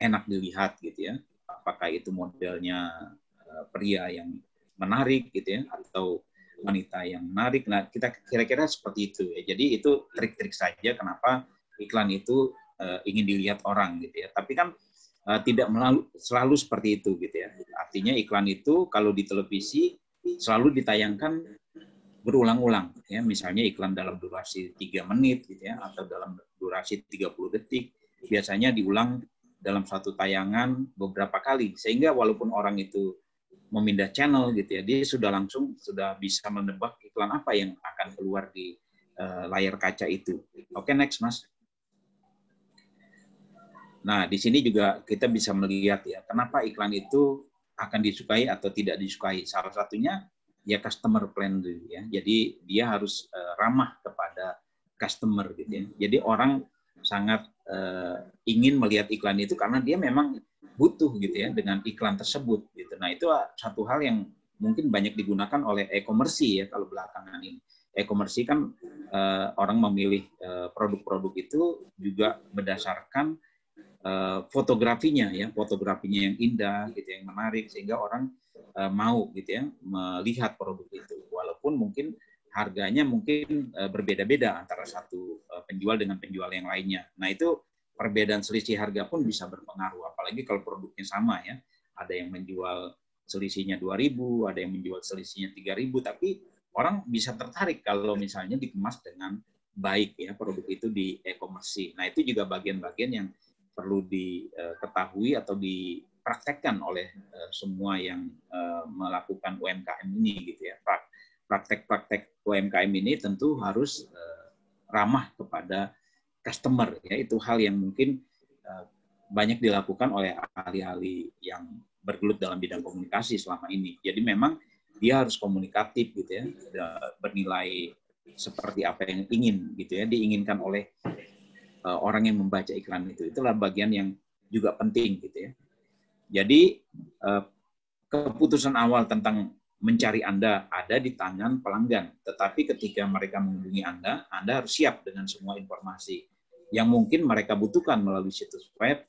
enak dilihat gitu ya. Apakah itu modelnya eh, pria yang menarik gitu ya atau wanita yang menarik. Nah, kita kira-kira seperti itu ya. Jadi itu trik-trik saja kenapa iklan itu uh, ingin dilihat orang gitu ya. Tapi kan uh, tidak melalu, selalu seperti itu gitu ya. Artinya iklan itu kalau di televisi selalu ditayangkan berulang-ulang ya. Misalnya iklan dalam durasi tiga menit gitu ya atau dalam durasi 30 detik biasanya diulang dalam satu tayangan beberapa kali sehingga walaupun orang itu memindah channel gitu ya dia sudah langsung sudah bisa menebak iklan apa yang akan keluar di uh, layar kaca itu. Oke okay, next mas. Nah di sini juga kita bisa melihat ya kenapa iklan itu akan disukai atau tidak disukai. Salah satunya ya customer plan dulu ya. Jadi dia harus uh, ramah kepada customer gitu ya. Jadi orang sangat uh, ingin melihat iklan itu karena dia memang butuh gitu ya dengan iklan tersebut gitu. Nah, itu satu hal yang mungkin banyak digunakan oleh e-commerce ya kalau belakangan ini. E-commerce kan uh, orang memilih produk eh, produk-produk itu juga berdasarkan uh, fotografinya ya, fotografinya yang indah gitu yang menarik sehingga orang uh, mau gitu ya melihat produk itu. Walaupun mungkin harganya mungkin eh, berbeda-beda antara satu eh, penjual dengan penjual yang lainnya. Nah, itu perbedaan selisih harga pun bisa berpengaruh apalagi kalau produknya sama ya. Ada yang menjual selisihnya 2000, ada yang menjual selisihnya 3000, tapi orang bisa tertarik kalau misalnya dikemas dengan baik ya produk itu di e-commerce. Nah, itu juga bagian-bagian yang perlu diketahui atau dipraktekkan oleh eh, semua yang melakukan UMKM ini gitu ya. Pak praktek-praktek UMKM ini tentu harus eh, ramah kepada customer ya itu hal yang mungkin eh, banyak dilakukan oleh ahli-ahli yang bergelut dalam bidang komunikasi selama ini. Jadi memang dia harus komunikatif gitu ya, bernilai seperti apa yang ingin gitu ya, diinginkan oleh eh, orang yang membaca iklan itu. Itulah bagian yang juga penting gitu ya. Jadi keputusan awal tentang mencari Anda ada di tangan pelanggan. Tetapi ketika mereka menghubungi Anda, Anda harus siap dengan semua informasi yang mungkin mereka butuhkan melalui situs web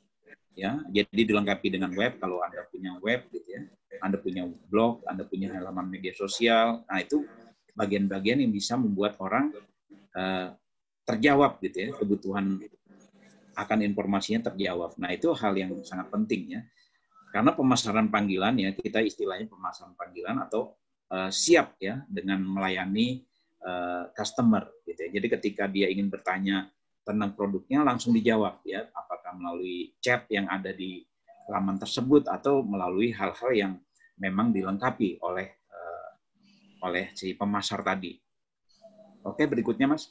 ya. Jadi dilengkapi dengan web kalau Anda punya web gitu ya. Anda punya blog, Anda punya halaman media sosial. Nah, itu bagian-bagian yang bisa membuat orang uh, terjawab gitu ya, kebutuhan akan informasinya terjawab. Nah, itu hal yang sangat penting ya karena pemasaran panggilan ya kita istilahnya pemasaran panggilan atau uh, siap ya dengan melayani uh, customer gitu ya. Jadi ketika dia ingin bertanya tentang produknya langsung dijawab ya apakah melalui chat yang ada di laman tersebut atau melalui hal-hal yang memang dilengkapi oleh uh, oleh si pemasar tadi. Oke, berikutnya Mas.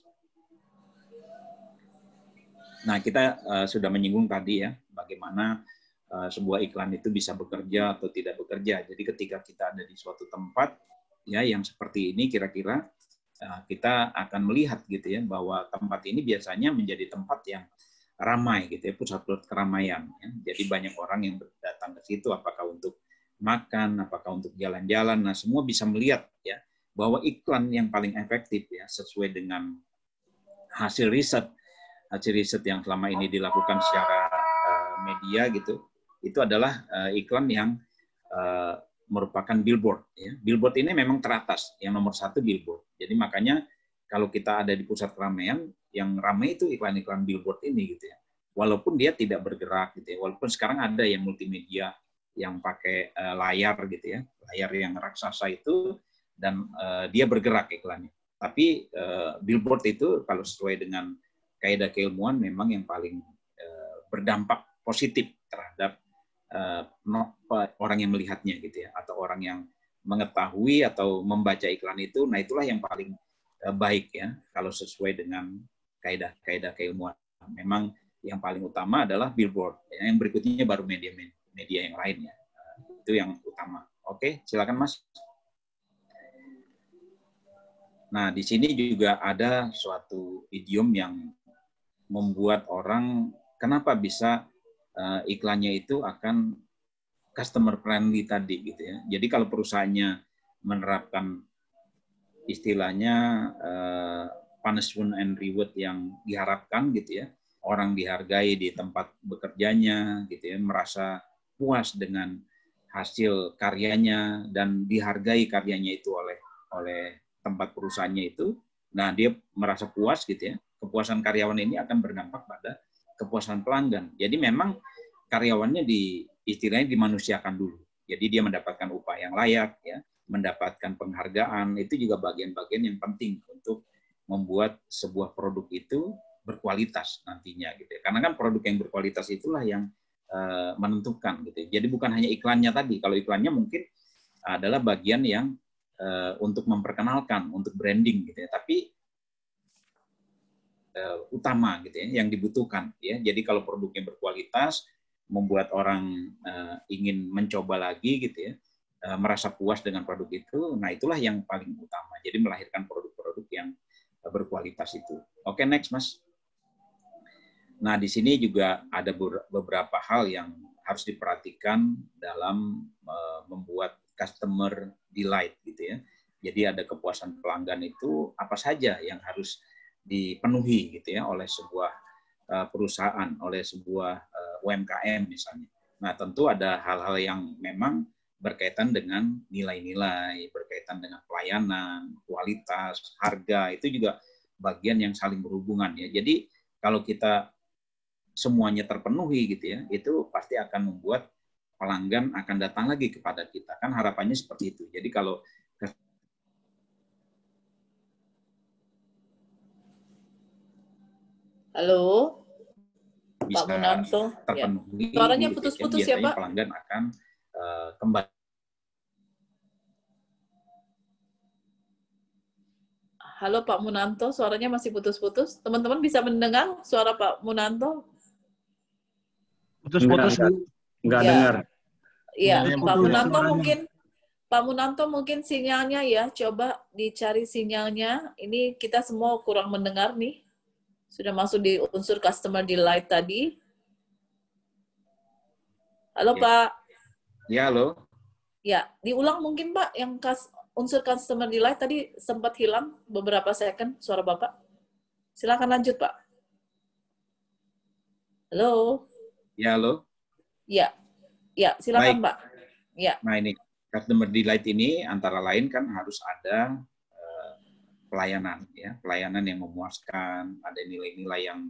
Nah, kita uh, sudah menyinggung tadi ya bagaimana Eh, sebuah iklan itu bisa bekerja atau tidak bekerja. Jadi ketika kita ada di suatu tempat ya yang seperti ini kira-kira eh, kita akan melihat gitu ya bahwa tempat ini biasanya menjadi tempat yang ramai gitu ya pusat pusat keramaian ya. Jadi banyak orang yang datang ke situ apakah untuk makan, apakah untuk jalan-jalan. Nah, semua bisa melihat ya bahwa iklan yang paling efektif ya sesuai dengan hasil riset hasil riset yang selama ini dilakukan secara eh, media gitu itu adalah uh, iklan yang uh, merupakan billboard. Ya. Billboard ini memang teratas, yang nomor satu billboard. Jadi makanya kalau kita ada di pusat keramaian, yang ramai itu iklan-iklan billboard ini gitu ya. Walaupun dia tidak bergerak gitu ya, walaupun sekarang ada yang multimedia yang pakai eh, layar gitu ya, layar yang raksasa itu dan uh, dia bergerak iklannya. Tapi uh, billboard itu kalau sesuai dengan kaidah keilmuan memang yang paling uh, berdampak positif terhadap Eh, orang yang melihatnya gitu ya atau orang yang mengetahui atau membaca iklan itu nah itulah yang paling eh, baik ya kalau sesuai dengan kaidah-kaidah keilmuan memang yang paling utama adalah billboard ya, yang berikutnya baru media media yang lainnya eh, itu yang utama oke silakan mas nah di sini juga ada suatu idiom yang membuat orang kenapa bisa uh, iklannya itu akan customer friendly tadi gitu ya. Jadi kalau perusahaannya menerapkan istilahnya uh, punishment and reward yang diharapkan gitu ya, orang dihargai di tempat bekerjanya gitu ya, merasa puas dengan hasil karyanya dan dihargai karyanya itu oleh oleh tempat perusahaannya itu, nah dia merasa puas gitu ya. Kepuasan karyawan ini akan berdampak pada kepuasan pelanggan. Jadi memang karyawannya di istilahnya dimanusiakan dulu. Jadi dia mendapatkan upah yang layak, ya, mendapatkan penghargaan itu juga bagian-bagian yang penting untuk membuat sebuah produk itu berkualitas nantinya gitu. Ya. Karena kan produk yang berkualitas itulah yang uh, menentukan gitu. Ya. Jadi bukan hanya iklannya tadi. Kalau iklannya mungkin adalah bagian yang uh, untuk memperkenalkan, untuk branding gitu ya. Tapi uh, utama gitu ya yang dibutuhkan ya jadi kalau produknya berkualitas membuat orang uh, ingin mencoba lagi gitu ya uh, merasa puas dengan produk itu nah itulah yang paling utama jadi melahirkan produk-produk yang berkualitas itu oke okay, next mas nah di sini juga ada beberapa hal yang harus diperhatikan dalam uh, membuat customer delight gitu ya jadi ada kepuasan pelanggan itu apa saja yang harus dipenuhi gitu ya oleh sebuah eh, perusahaan, oleh sebuah eh, UMKM misalnya. Nah, tentu ada hal-hal yang memang berkaitan dengan nilai-nilai, berkaitan dengan pelayanan, kualitas, harga, itu juga bagian yang saling berhubungan ya. Jadi kalau kita semuanya terpenuhi gitu ya, itu pasti akan membuat pelanggan akan datang lagi kepada kita. Kan harapannya seperti itu. Jadi kalau Halo? Bisa Pak Munanto. Ya. terpenuhi. Ya. Suaranya putus-putus ya, Pak? pelanggan akan uh, kembali. Halo Pak Munanto, suaranya masih putus-putus. Teman-teman bisa mendengar suara Pak Munanto? Putus-putus, nggak ya. dengar. Iya, Pak Munanto suaranya. mungkin Pak Munanto mungkin sinyalnya ya, coba dicari sinyalnya. Ini kita semua kurang mendengar nih. Sudah masuk di unsur customer delight tadi. Halo, ya. Pak. Ya, halo. Ya, diulang mungkin, Pak, yang kas, unsur customer delight tadi sempat hilang beberapa second suara Bapak. Silakan lanjut, Pak. Halo. Ya, halo. Ya. Ya, silakan, Baik. Pak. Ya. Nah, ini customer delight ini antara lain kan harus ada pelayanan ya pelayanan yang memuaskan ada nilai-nilai yang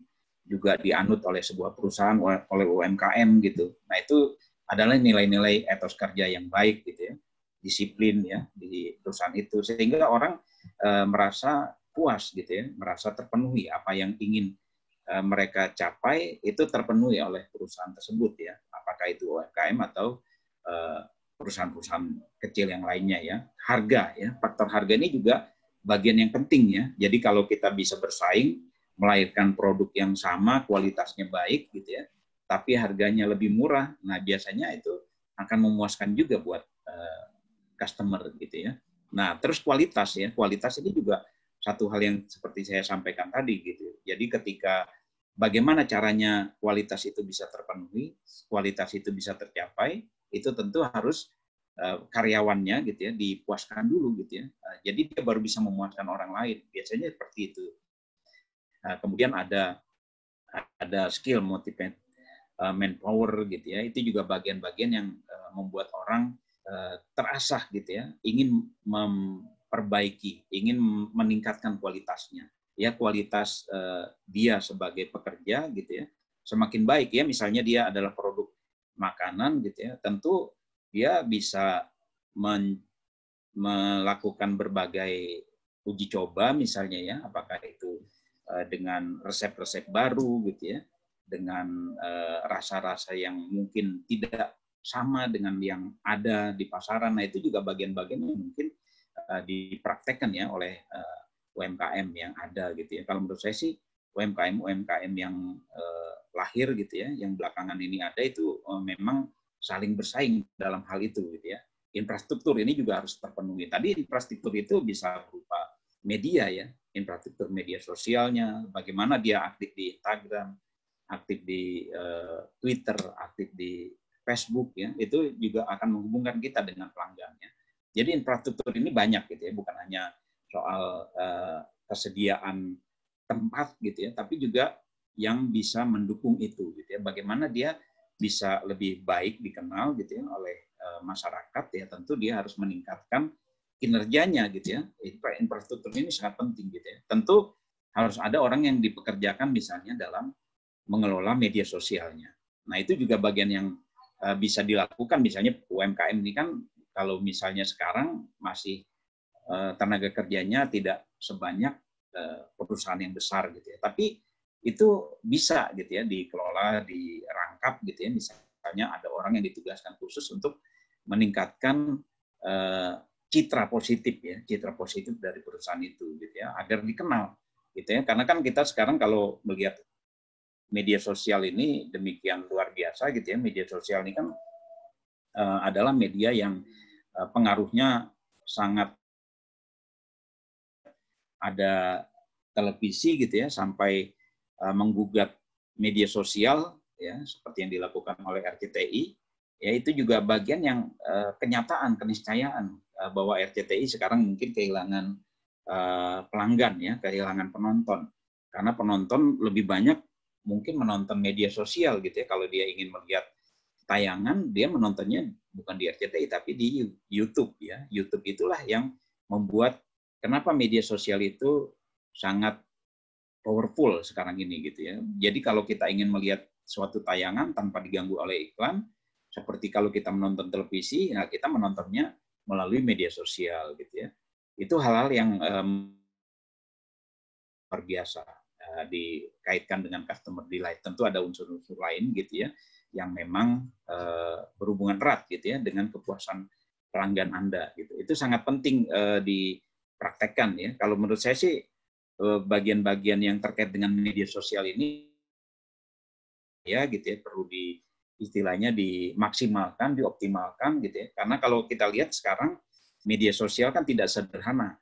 juga dianut oleh sebuah perusahaan oleh UMKM gitu nah itu adalah nilai-nilai etos kerja yang baik gitu ya disiplin ya di perusahaan itu sehingga orang e, merasa puas gitu ya merasa terpenuhi apa yang ingin e, mereka capai itu terpenuhi oleh perusahaan tersebut ya apakah itu UMKM atau eh, perusahaan-perusahaan kecil yang lainnya ya harga ya faktor harga ini juga bagian yang penting ya. Jadi kalau kita bisa bersaing, melahirkan produk yang sama, kualitasnya baik gitu ya, tapi harganya lebih murah. Nah, biasanya itu akan memuaskan juga buat uh, customer gitu ya. Nah, terus kualitas ya. Kualitas ini juga satu hal yang seperti saya sampaikan tadi gitu. Jadi ketika bagaimana caranya kualitas itu bisa terpenuhi, kualitas itu bisa tercapai, itu tentu harus Eh, karyawannya gitu ya dipuaskan dulu gitu ya eh, jadi dia baru bisa memuaskan orang lain biasanya seperti itu eh, kemudian ada ada skill motivate manpower gitu ya itu juga bagian-bagian yang membuat orang terasah gitu ya ingin memperbaiki ingin meningkatkan kualitasnya ya kualitas dia sebagai pekerja gitu ya semakin baik ya misalnya dia adalah produk makanan gitu ya tentu dia bisa melakukan berbagai uji coba misalnya ya, apakah itu eh, dengan resep-resep baru gitu ya, dengan eh, rasa-rasa yang mungkin tidak sama dengan yang ada di pasaran. Nah itu juga bagian-bagian yang mungkin eh, dipraktekkan ya oleh UMKM yang ada gitu ya. Kalau menurut saya sih UMKM UMKM yang lahir gitu ya, yang belakangan ini ada itu memang saling bersaing dalam hal itu gitu ya. Infrastruktur ini juga harus terpenuhi. Tadi infrastruktur itu bisa berupa media ya, infrastruktur media sosialnya, bagaimana dia aktif di Instagram, aktif di uh, Twitter, aktif di Facebook ya, itu juga akan menghubungkan kita dengan pelanggannya. Jadi infrastruktur ini banyak gitu ya, bukan hanya soal uh, kesediaan tempat gitu ya, tapi juga yang bisa mendukung itu gitu ya. Bagaimana dia bisa lebih baik dikenal gitu ya oleh eh, masyarakat ya tentu dia harus meningkatkan kinerjanya gitu ya. Infrastruktur ini sangat penting gitu ya. Tentu harus ada orang yang dipekerjakan misalnya dalam mengelola media sosialnya. Nah itu juga bagian yang eh, bisa dilakukan misalnya UMKM ini kan kalau misalnya sekarang masih eh, tenaga kerjanya tidak sebanyak perusahaan yang besar gitu ya. Tapi itu bisa gitu ya dikelola, dirangkap gitu ya. Misalnya ada orang yang ditugaskan khusus untuk meningkatkan eh, citra positif ya, citra positif dari perusahaan itu gitu ya, agar dikenal gitu ya. Karena kan kita sekarang kalau melihat media sosial ini demikian luar biasa gitu ya. Media sosial ini kan uh, adalah media yang uh, pengaruhnya sangat ada televisi gitu ya sampai Eh, menggugat media sosial ya seperti yang dilakukan oleh RCTI ya itu juga bagian yang uh, kenyataan keniscayaan uh, bahwa RCTI sekarang mungkin kehilangan uh, pelanggan ya kehilangan penonton karena penonton lebih banyak mungkin menonton media sosial gitu ya kalau dia ingin melihat tayangan dia menontonnya bukan di RCTI tapi di YouTube ya YouTube itulah yang membuat kenapa media sosial itu sangat powerful sekarang ini gitu ya. Jadi kalau kita ingin melihat suatu tayangan tanpa diganggu oleh iklan, seperti kalau kita menonton televisi, ya kita menontonnya melalui media sosial gitu ya. Itu hal-hal yang um, luar biasa uh, dikaitkan dengan customer delight. Tentu ada unsur-unsur lain gitu ya yang memang uh, berhubungan erat gitu ya dengan kepuasan pelanggan Anda gitu. Itu sangat penting uh, dipraktekkan ya. Kalau menurut saya sih Eh, bagian-bagian yang terkait dengan media sosial ini ya gitu ya perlu di istilahnya dimaksimalkan, dioptimalkan gitu ya. Karena kalau kita lihat sekarang media sosial kan tidak sederhana.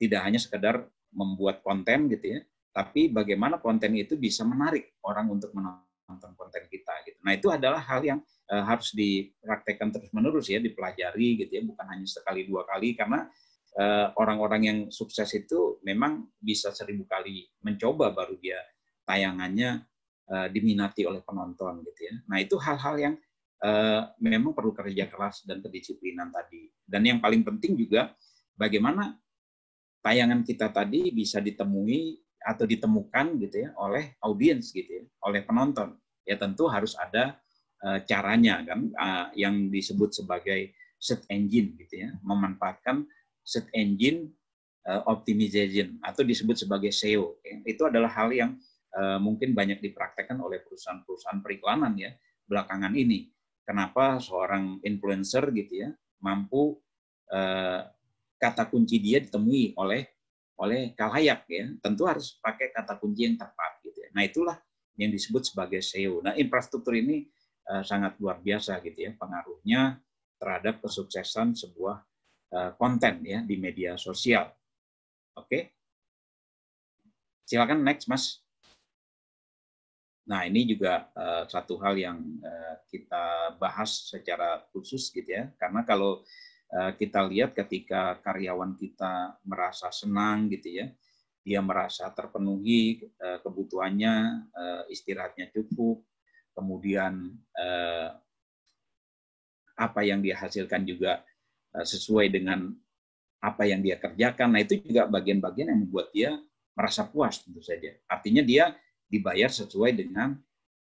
Tidak hanya sekedar membuat konten gitu ya, tapi bagaimana konten itu bisa menarik orang untuk menonton konten kita gitu. Nah, itu adalah hal yang eh, harus dipraktekkan terus-menerus ya, dipelajari gitu ya, bukan hanya sekali dua kali karena Eh, orang-orang yang sukses itu memang bisa seribu kali mencoba baru dia tayangannya eh, diminati oleh penonton gitu ya. Nah itu hal-hal yang eh, memang perlu kerja keras dan kedisiplinan tadi. Dan yang paling penting juga bagaimana tayangan kita tadi bisa ditemui atau ditemukan gitu ya oleh audiens gitu ya, oleh penonton. Ya tentu harus ada caranya kan yang disebut sebagai search engine gitu ya, memanfaatkan search engine eh, optimization atau disebut sebagai SEO. Itu adalah hal yang eh, mungkin banyak dipraktekkan oleh perusahaan-perusahaan periklanan ya belakangan ini. Kenapa seorang influencer gitu ya mampu eh, kata kunci dia ditemui oleh oleh kalayak ya. Tentu harus pakai kata kunci yang tepat gitu ya. Nah, itulah yang disebut sebagai SEO. Nah, infrastruktur ini sangat luar biasa gitu ya pengaruhnya terhadap kesuksesan sebuah Eh, konten ya di media sosial. Oke. Okay? Silakan next Mas. Nah, ini juga uh, satu hal yang uh, kita bahas secara khusus gitu ya. Karena kalau uh, kita lihat ketika karyawan kita merasa senang gitu ya, dia merasa terpenuhi uh, kebutuhannya, uh, istirahatnya cukup, kemudian uh, apa yang dihasilkan juga Eh, sesuai dengan apa yang dia kerjakan. Nah, itu juga bagian-bagian yang membuat dia merasa puas tentu saja. Artinya dia dibayar sesuai dengan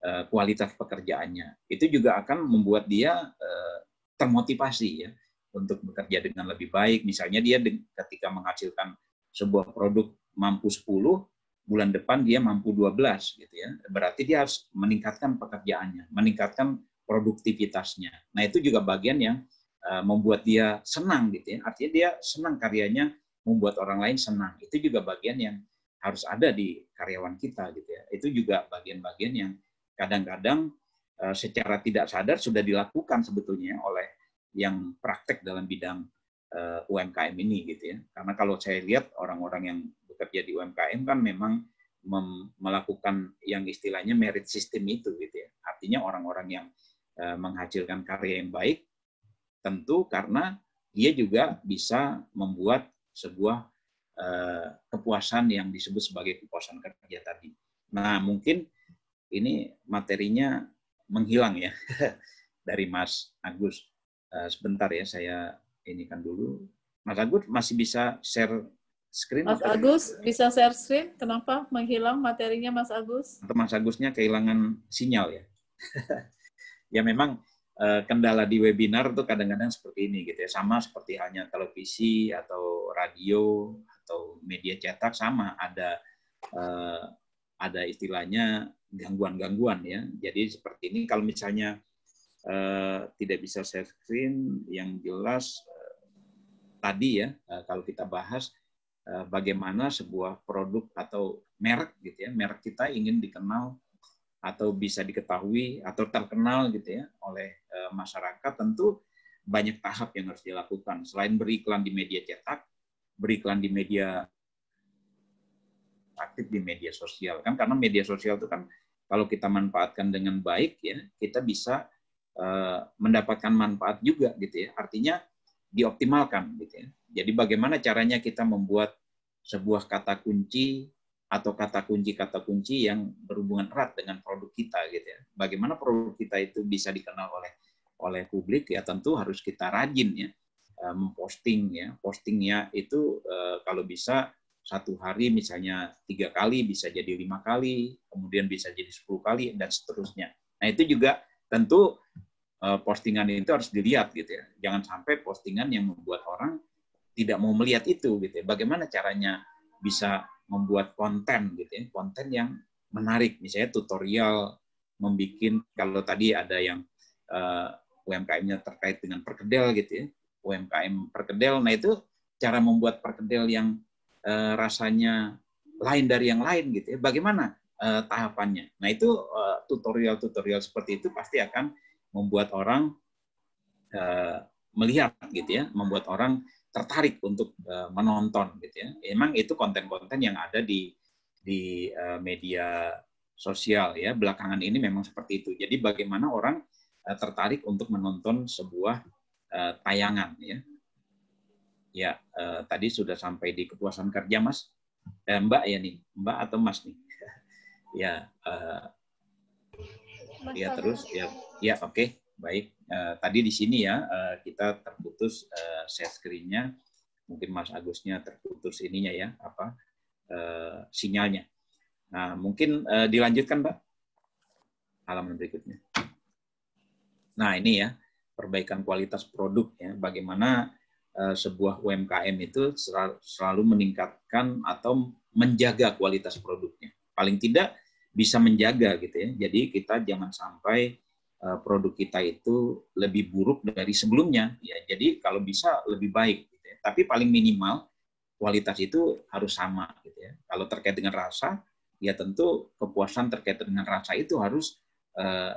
eh, kualitas pekerjaannya. Itu juga akan membuat dia eh, termotivasi ya untuk bekerja dengan lebih baik. Misalnya dia ketika menghasilkan sebuah produk mampu 10, bulan depan dia mampu 12 gitu ya. Berarti dia harus meningkatkan pekerjaannya, meningkatkan produktivitasnya. Nah, itu juga bagian yang Eh, membuat dia senang gitu ya. Artinya dia senang karyanya membuat orang lain senang. Itu juga bagian yang harus ada di karyawan kita gitu ya. Itu juga bagian-bagian yang kadang-kadang eh, secara tidak sadar sudah dilakukan sebetulnya oleh yang praktek dalam bidang eh, UMKM ini gitu ya. Karena kalau saya lihat orang-orang yang bekerja di UMKM kan memang melakukan yang istilahnya merit system itu gitu ya. Artinya orang-orang yang menghasilkan karya yang baik Tentu karena dia juga bisa membuat sebuah eh, kepuasan yang disebut sebagai kepuasan kerja tadi. Nah, mungkin ini materinya menghilang ya dari Mas Agus. Eh, sebentar ya, saya ini kan dulu. Mas Agus masih bisa share screen? Mas Agus ini? bisa share screen? Kenapa menghilang materinya Mas Agus? Atau Mas Agusnya kehilangan sinyal ya? ya memang Eh, kendala di webinar itu kadang-kadang seperti ini gitu ya sama seperti halnya televisi atau radio atau media cetak sama ada uh, ada istilahnya gangguan-gangguan ya jadi seperti ini kalau misalnya uh, tidak bisa share screen yang jelas uh, tadi ya uh, kalau kita bahas uh, bagaimana sebuah produk atau merek gitu ya merek kita ingin dikenal atau bisa diketahui atau terkenal gitu ya oleh eh, masyarakat tentu banyak tahap yang harus dilakukan selain beriklan di media cetak beriklan di media aktif di media sosial kan karena media sosial itu kan kalau kita manfaatkan dengan baik ya kita bisa e, mendapatkan manfaat juga gitu ya artinya dioptimalkan gitu ya jadi bagaimana caranya kita membuat sebuah kata kunci atau kata kunci-kata kunci yang berhubungan erat dengan produk kita gitu ya. Bagaimana produk kita itu bisa dikenal oleh oleh publik ya tentu harus kita rajin ya eh, memposting ya. Postingnya itu eh, kalau bisa satu hari misalnya tiga kali bisa jadi lima kali, kemudian bisa jadi sepuluh kali dan seterusnya. Nah itu juga tentu eh, postingan itu harus dilihat gitu ya. Jangan sampai postingan yang membuat orang tidak mau melihat itu gitu ya. Bagaimana caranya bisa membuat konten gitu ya, konten yang menarik, misalnya tutorial membuat kalau tadi ada yang uh, eh, UMKM-nya terkait dengan perkedel gitu ya, UMKM perkedel, nah itu cara membuat perkedel yang uh, rasanya lain dari yang lain gitu ya, bagaimana uh, tahapannya? Nah itu tutorial tutorial-tutorial seperti itu pasti akan membuat orang uh, melihat gitu ya, membuat orang tertarik untuk uh, menonton gitu ya. Emang itu konten-konten yang ada di di uh, media sosial ya. Belakangan ini memang seperti itu. Jadi bagaimana orang uh, tertarik untuk menonton sebuah uh, tayangan ya. Ya, uh, tadi sudah sampai di kepuasan kerja Mas. Eh, Mbak ya nih, Mbak atau Mas nih. ya, uh, ya terus ya ya oke. Okay. Baik, eh, tadi di sini ya eh, kita terputus eh, share screen-nya. Mungkin Mas Agusnya terputus ininya ya, apa eh, sinyalnya. Nah, mungkin eh, dilanjutkan, Pak. Halaman berikutnya. Nah, ini ya perbaikan kualitas produk ya. Bagaimana eh, sebuah UMKM itu selalu meningkatkan atau menjaga kualitas produknya. Paling tidak bisa menjaga gitu ya. Jadi kita jangan sampai Eh, produk kita itu lebih buruk dari sebelumnya ya jadi kalau bisa lebih baik gitu ya. tapi paling minimal kualitas itu harus sama gitu ya kalau terkait dengan rasa ya tentu kepuasan terkait dengan rasa itu harus eh,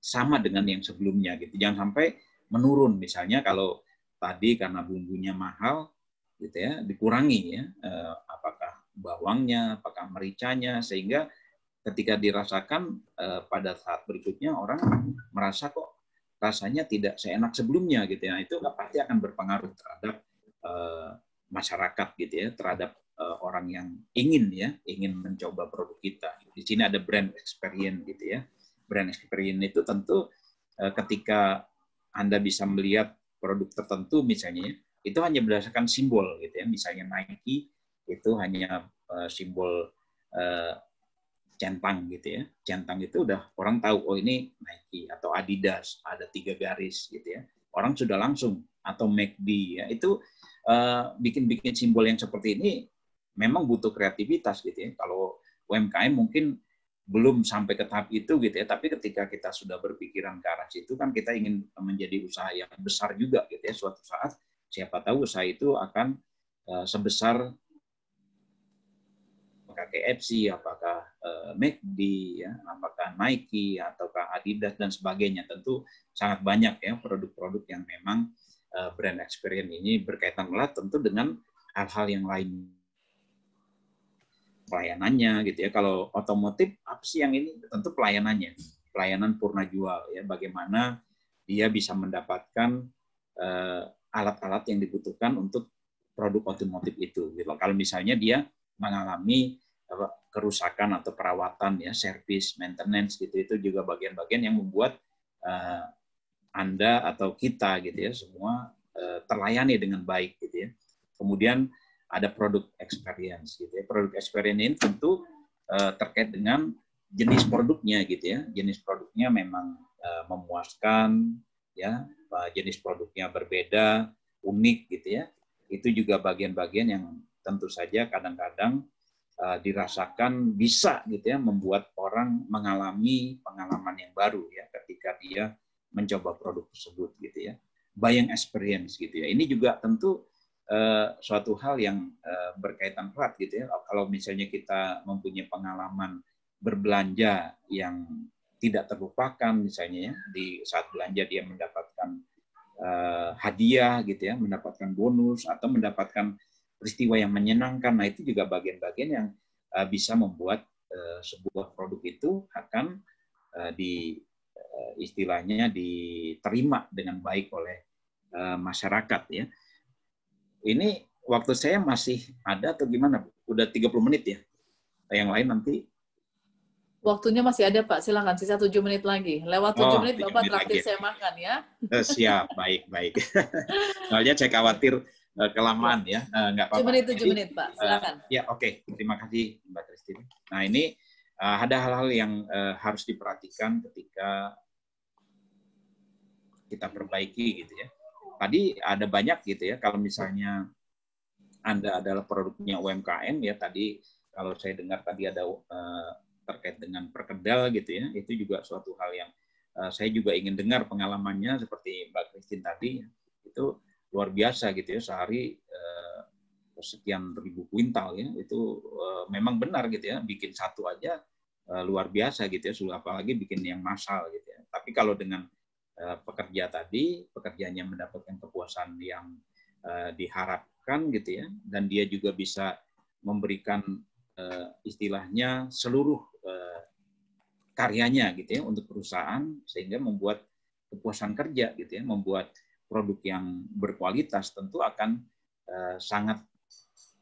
sama dengan yang sebelumnya gitu jangan sampai menurun misalnya kalau tadi karena bumbunya mahal gitu ya dikurangi ya eh, apakah bawangnya apakah mericanya sehingga ketika dirasakan eh, pada saat berikutnya orang merasa kok rasanya tidak seenak sebelumnya gitu ya itu pasti akan berpengaruh terhadap eh, masyarakat gitu ya terhadap eh, orang yang ingin ya ingin mencoba produk kita di sini ada brand experience gitu ya brand experience itu tentu eh, ketika anda bisa melihat produk tertentu misalnya ya, itu hanya berdasarkan simbol gitu ya misalnya Nike itu hanya uh, simbol uh, centang gitu ya. Centang itu udah orang tahu oh ini Nike atau Adidas ada tiga garis gitu ya. Orang sudah langsung atau McD ya itu eh, bikin-bikin uh, simbol yang seperti ini memang butuh kreativitas gitu ya. Kalau UMKM mungkin belum sampai ke tahap itu gitu ya. Tapi ketika kita sudah berpikiran ke arah situ kan kita ingin menjadi usaha yang besar juga gitu ya. Suatu saat siapa tahu usaha itu akan eh, sebesar apakah KFC, apakah eh, McD, ya, apakah Nike, ataukah Adidas dan sebagainya. Tentu sangat banyak ya produk-produk yang memang eh, brand experience ini berkaitan erat tentu dengan hal-hal yang lain pelayanannya gitu ya. Kalau otomotif apa sih yang ini tentu pelayanannya, pelayanan purna jual ya. Bagaimana dia bisa mendapatkan eh, alat-alat yang dibutuhkan untuk produk otomotif itu. Gitu. Kalau misalnya dia mengalami kerusakan atau perawatan ya service maintenance gitu itu juga bagian-bagian yang membuat uh, anda atau kita gitu ya semua uh, terlayani dengan baik gitu ya kemudian ada produk experience gitu ya produk experience ini tentu uh, terkait dengan jenis produknya gitu ya jenis produknya memang uh, memuaskan ya jenis produknya berbeda unik gitu ya itu juga bagian-bagian yang tentu saja kadang-kadang Eh, dirasakan bisa gitu ya membuat orang mengalami pengalaman yang baru ya ketika dia mencoba produk tersebut gitu ya buying experience gitu ya ini juga tentu uh, suatu hal yang uh, berkaitan erat gitu ya kalau misalnya kita mempunyai pengalaman berbelanja yang tidak terlupakan misalnya ya di saat belanja dia mendapatkan uh, hadiah gitu ya mendapatkan bonus atau mendapatkan peristiwa yang menyenangkan. Nah, itu juga bagian-bagian yang uh, bisa membuat uh, sebuah produk itu akan uh, di uh, istilahnya diterima dengan baik oleh uh, masyarakat ya. Ini waktu saya masih ada atau gimana? Udah 30 menit ya. Yang lain nanti Waktunya masih ada Pak, silakan sisa tujuh menit lagi. Lewat tujuh oh, menit Bapak terakhir saya makan ya. Siap, baik, baik. Soalnya saya khawatir Eh, kelamaan ya, uh, apa-apa. Cuma itu tujuh menit, Pak. Eh, Silakan. Uh, ya, oke. Okay. Terima kasih, Mbak Christine. Nah, ini uh, ada hal-hal yang uh, harus diperhatikan ketika kita perbaiki gitu ya. Tadi ada banyak gitu ya. Kalau misalnya Anda adalah produknya UMKM ya, tadi kalau saya dengar tadi ada uh, terkait dengan perkedel gitu ya, itu juga suatu hal yang uh, saya juga ingin dengar pengalamannya seperti Mbak Christine tadi. Ya. Itu luar biasa gitu ya sehari eh, sekian ribu kuintal ya itu eh, memang benar gitu ya bikin satu aja eh, luar biasa gitu ya apalagi bikin yang massal gitu ya tapi kalau dengan eh, pekerja tadi pekerjaannya mendapatkan kepuasan yang eh, diharapkan gitu ya dan dia juga bisa memberikan eh, istilahnya seluruh eh, karyanya gitu ya untuk perusahaan sehingga membuat kepuasan kerja gitu ya membuat produk yang berkualitas tentu akan eh, sangat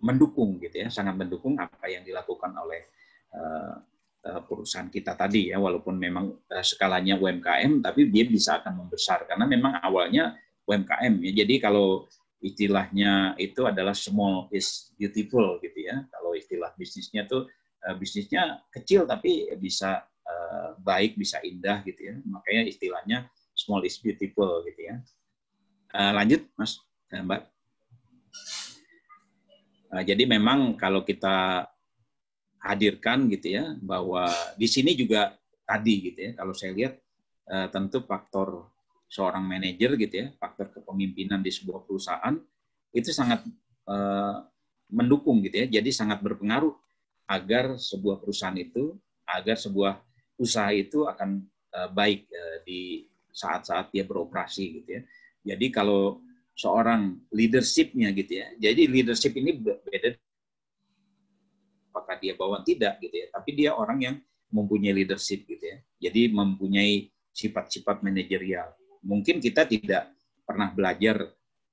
mendukung gitu ya, sangat mendukung apa yang dilakukan oleh eh, eh, perusahaan kita tadi ya walaupun memang skalanya UMKM tapi dia bisa akan membesar karena memang awalnya UMKM ya jadi kalau istilahnya itu adalah small is beautiful gitu ya kalau istilah bisnisnya tuh bisnisnya kecil tapi bisa baik bisa indah gitu ya makanya istilahnya small is beautiful gitu ya Eh, lanjut, Mas eh, Mbak. Uh, jadi memang kalau kita hadirkan gitu ya, bahwa di sini juga tadi gitu ya, kalau saya lihat tentu faktor seorang manajer gitu ya, faktor kepemimpinan di sebuah perusahaan itu sangat mendukung gitu ya, jadi sangat berpengaruh agar sebuah perusahaan itu, agar sebuah usaha itu akan baik di saat-saat dia beroperasi gitu ya jadi kalau seorang leadershipnya gitu ya, jadi leadership ini beda apakah dia bawa tidak gitu ya, tapi dia orang yang mempunyai leadership gitu ya. Jadi mempunyai sifat-sifat manajerial. Mungkin kita tidak pernah belajar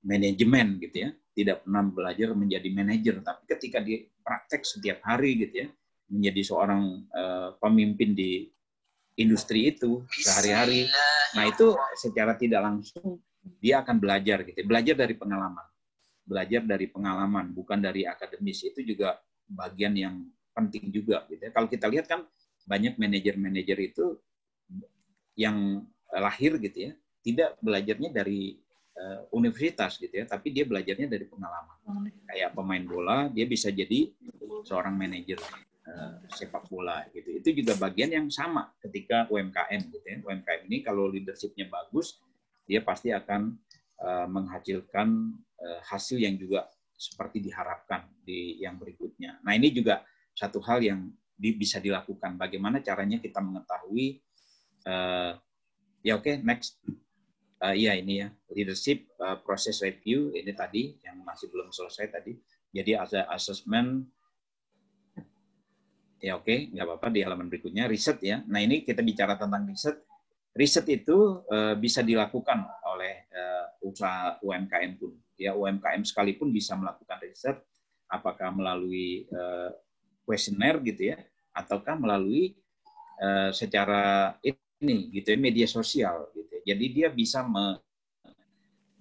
manajemen gitu ya, tidak pernah belajar menjadi manajer, tapi ketika dia praktek setiap hari gitu ya, menjadi seorang uh, pemimpin di industri itu sehari-hari. Nah, itu secara tidak langsung dia akan belajar gitu belajar dari pengalaman belajar dari pengalaman bukan dari akademis itu juga bagian yang penting juga gitu ya. kalau kita lihat kan banyak manajer-manajer itu yang lahir gitu ya tidak belajarnya dari uh, universitas gitu ya tapi dia belajarnya dari pengalaman kayak pemain bola dia bisa jadi seorang manajer eh, sepak bola gitu itu juga bagian yang sama ketika UMKM gitu ya UMKM ini kalau leadershipnya bagus dia pasti akan eh, menghasilkan eh, hasil yang juga seperti diharapkan di yang berikutnya. Nah ini juga satu hal yang bisa dilakukan. Bagaimana caranya kita mengetahui uh, ya oke okay, next uh, ya ini ya leadership uh, proses review ini tadi yang masih belum selesai tadi. Jadi ada assessment ya oke okay, nggak apa-apa di halaman berikutnya riset ya. Nah ini kita bicara tentang riset riset itu eh, bisa dilakukan oleh eh, usaha UMKM pun. Ya UMKM sekalipun bisa melakukan riset apakah melalui kuesioner eh, gitu ya ataukah melalui secara ini gitu ya media sosial gitu. Ya. Jadi dia bisa me,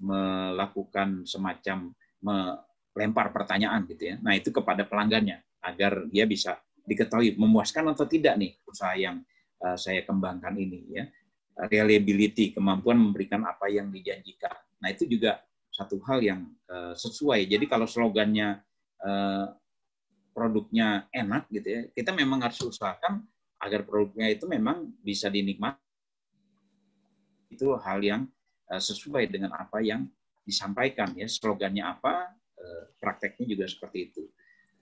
melakukan semacam melempar pertanyaan gitu ya. Nah, itu kepada pelanggannya agar dia bisa diketahui memuaskan atau tidak nih usaha yang uh, saya kembangkan ini ya reliability, kemampuan memberikan apa yang dijanjikan. Nah, itu juga satu hal yang uh, sesuai. Jadi kalau slogannya uh, produknya enak gitu ya, kita memang harus usahakan agar produknya itu memang bisa dinikmati. Itu hal yang uh, sesuai dengan apa yang disampaikan ya, slogannya apa, uh, prakteknya juga seperti itu.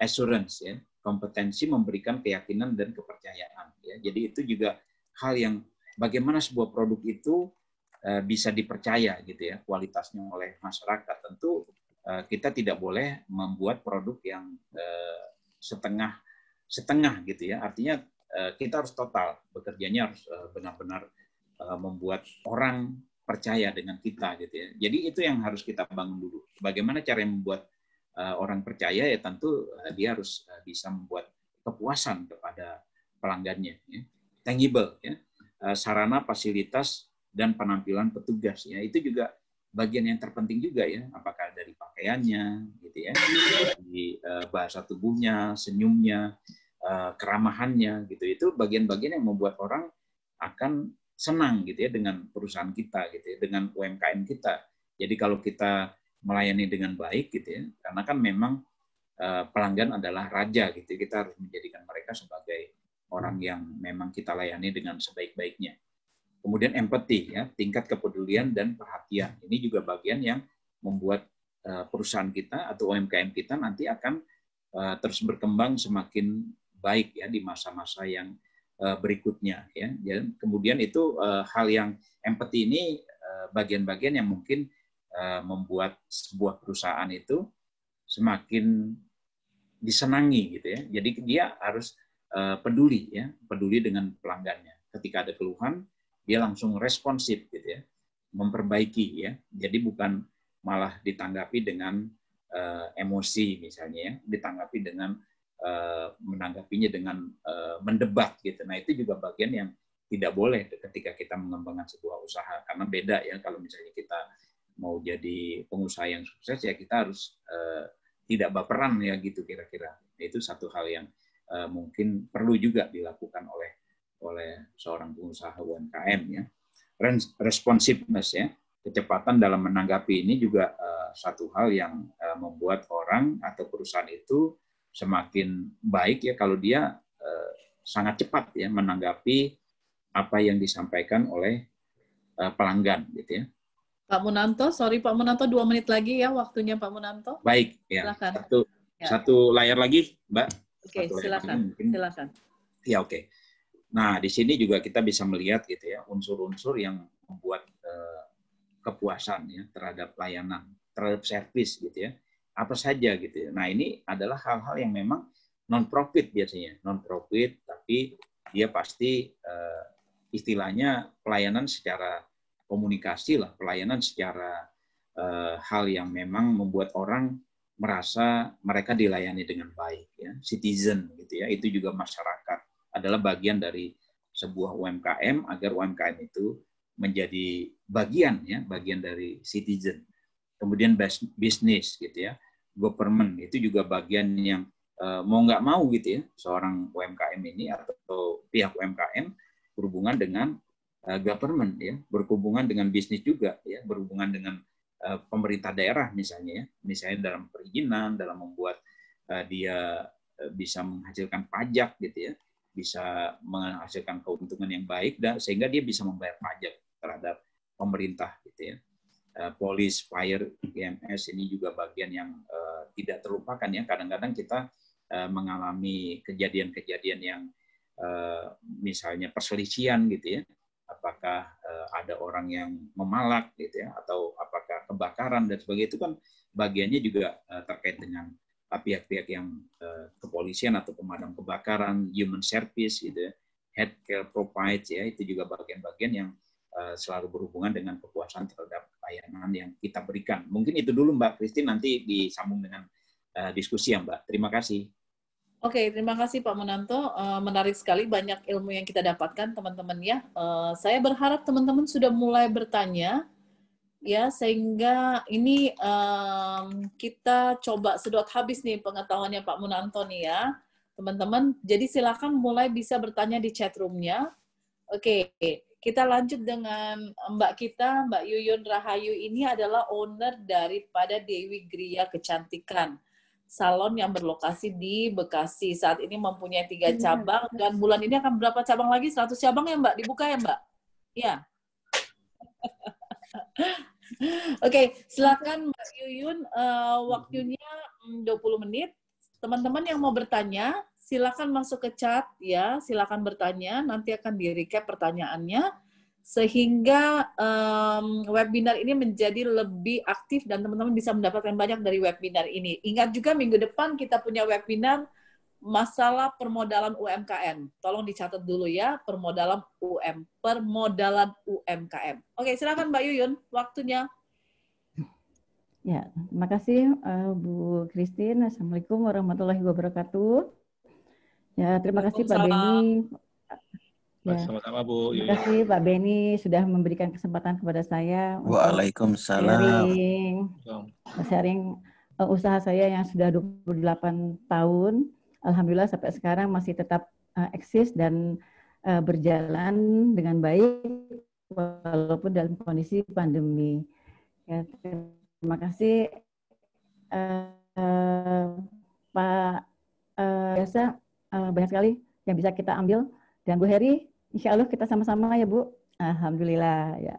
Assurance ya, kompetensi memberikan keyakinan dan kepercayaan ya. Jadi itu juga hal yang bagaimana sebuah produk itu eh, bisa dipercaya gitu ya kualitasnya oleh masyarakat tentu eh, kita tidak boleh membuat produk yang eh, setengah setengah gitu ya artinya kita harus total bekerjanya harus benar-benar membuat orang percaya dengan kita gitu ya jadi itu yang harus kita bangun dulu bagaimana cara membuat orang percaya ya tentu dia harus bisa membuat kepuasan kepada pelanggannya ya. tangible ya Eh, sarana fasilitas dan penampilan petugas ya itu juga bagian yang terpenting juga ya apakah dari pakaiannya gitu ya di eh, bahasa tubuhnya senyumnya eh, keramahannya gitu itu bagian-bagian yang membuat orang akan senang gitu ya dengan perusahaan kita gitu ya dengan UMKM kita jadi kalau kita melayani dengan baik gitu ya karena kan memang pelanggan adalah raja gitu ya. kita harus menjadikan mereka sebagai orang yang memang kita layani dengan sebaik-baiknya. Kemudian empati, ya, tingkat kepedulian dan perhatian. Ini juga bagian yang membuat eh, perusahaan kita atau UMKM kita nanti akan eh, terus berkembang semakin baik ya di masa-masa yang eh, berikutnya ya. Dan kemudian itu hal yang empati ini bagian-bagian yang mungkin membuat sebuah perusahaan itu semakin disenangi gitu ya. Jadi dia harus Eh, peduli ya, peduli dengan pelanggannya. Ketika ada keluhan, dia langsung responsif gitu ya, memperbaiki ya. Jadi bukan malah ditanggapi dengan uh, emosi misalnya ya, ditanggapi dengan uh, menanggapinya dengan uh, mendebat gitu. Nah, itu juga bagian yang tidak boleh ketika kita mengembangkan sebuah usaha karena beda ya kalau misalnya kita mau jadi pengusaha yang sukses ya kita harus uh, tidak baperan ya gitu kira-kira. Itu satu hal yang Eh, mungkin perlu juga dilakukan oleh oleh seorang pengusaha UMKM ya. Responsiveness ya, kecepatan dalam menanggapi ini juga eh, satu hal yang eh, membuat orang atau perusahaan itu semakin baik ya kalau dia sangat cepat ya menanggapi apa yang disampaikan oleh pelanggan gitu ya. Pak Munanto, sorry Pak Munanto, dua menit lagi ya waktunya Pak Munanto. Baik, ya. Silahkan. Satu, ya. satu layar lagi, Mbak. Oke, okay, silakan. silakan. Ya, oke. Okay. Nah, di sini juga kita bisa melihat gitu ya unsur-unsur yang membuat uh, kepuasan ya terhadap layanan, terhadap servis gitu ya. Apa saja gitu ya. Nah, ini adalah hal-hal yang memang non profit biasanya, non profit tapi dia pasti uh, istilahnya pelayanan secara komunikasi lah, pelayanan secara uh, hal yang memang membuat orang merasa mereka dilayani dengan baik ya citizen gitu ya itu juga masyarakat adalah bagian dari sebuah UMKM agar UMKM itu menjadi bagian ya bagian dari citizen kemudian bisnis gitu ya government itu juga bagian yang eh, mau nggak mau gitu ya seorang UMKM ini atau pihak UMKM berhubungan dengan eh, government ya berhubungan dengan bisnis juga ya berhubungan dengan Eh, pemerintah daerah misalnya ya, misalnya dalam perizinan, dalam membuat eh, dia eh, bisa menghasilkan pajak gitu ya, bisa menghasilkan keuntungan yang baik dan sehingga dia bisa membayar pajak terhadap pemerintah gitu ya. Polis, fire, GMS e ini juga bagian yang tidak terlupakan ya. Kadang-kadang kita mengalami kejadian-kejadian yang misalnya perselisihan gitu ya apakah eh, ada orang yang memalak gitu ya atau apakah kebakaran dan sebagainya itu kan bagiannya juga eh, terkait dengan pihak-pihak yang eh, kepolisian atau pemadam kebakaran, human service gitu ya, care provides ya itu juga bagian-bagian yang selalu berhubungan dengan kepuasan terhadap layanan yang kita berikan. Mungkin itu dulu Mbak Kristin nanti disambung dengan diskusi ya Mbak. Terima kasih. Oke, terima kasih Pak Munanto. Uh, eh, menarik sekali banyak ilmu yang kita dapatkan teman-teman ya. Uh, saya berharap teman-teman sudah mulai bertanya ya sehingga ini um, kita coba sedot habis nih pengetahuannya Pak Munanto nih ya. Teman-teman, jadi silakan mulai bisa bertanya di chat roomnya. Oke, kita lanjut dengan Mbak kita, Mbak Yuyun Rahayu ini adalah owner daripada Dewi Gria Kecantikan salon yang berlokasi di Bekasi. Saat ini mempunyai tiga iya, cabang dan bulan ini akan berapa cabang lagi? 100 cabang ya Mbak? Dibuka ya Mbak? Iya. Oke, okay, silakan Mbak Yuyun. Uh, waktunya 20 mm, menit. Teman-teman yang mau bertanya, silakan masuk ke chat ya. Silakan bertanya. Nanti akan di recap pertanyaannya sehingga um, webinar ini menjadi lebih aktif dan teman-teman bisa mendapatkan banyak dari webinar ini. Ingat juga minggu depan kita punya webinar masalah permodalan UMKM. Tolong dicatat dulu ya, permodalan UM, permodalan UMKM. Oke, silakan Mbak Yuyun, waktunya. Ya, terima kasih uh, Bu Christine. Assalamualaikum warahmatullahi wabarakatuh. Ya, terima kasih Pak Benny Ya. Sama-sama Bu. Terima iya, iya. kasih Pak Beni sudah memberikan kesempatan kepada saya. Waalaikumsalam. Sharing, sharing eh, usaha saya yang sudah 28 tahun. Alhamdulillah sampai sekarang masih tetap eh, eksis dan eh, berjalan dengan baik walaupun dalam kondisi pandemi. Ya, terima kasih uh, uh, Pak uh, biasa uh, banyak sekali yang bisa kita ambil dan Bu Heri Insya Allah kita sama-sama ya Bu. Alhamdulillah ya.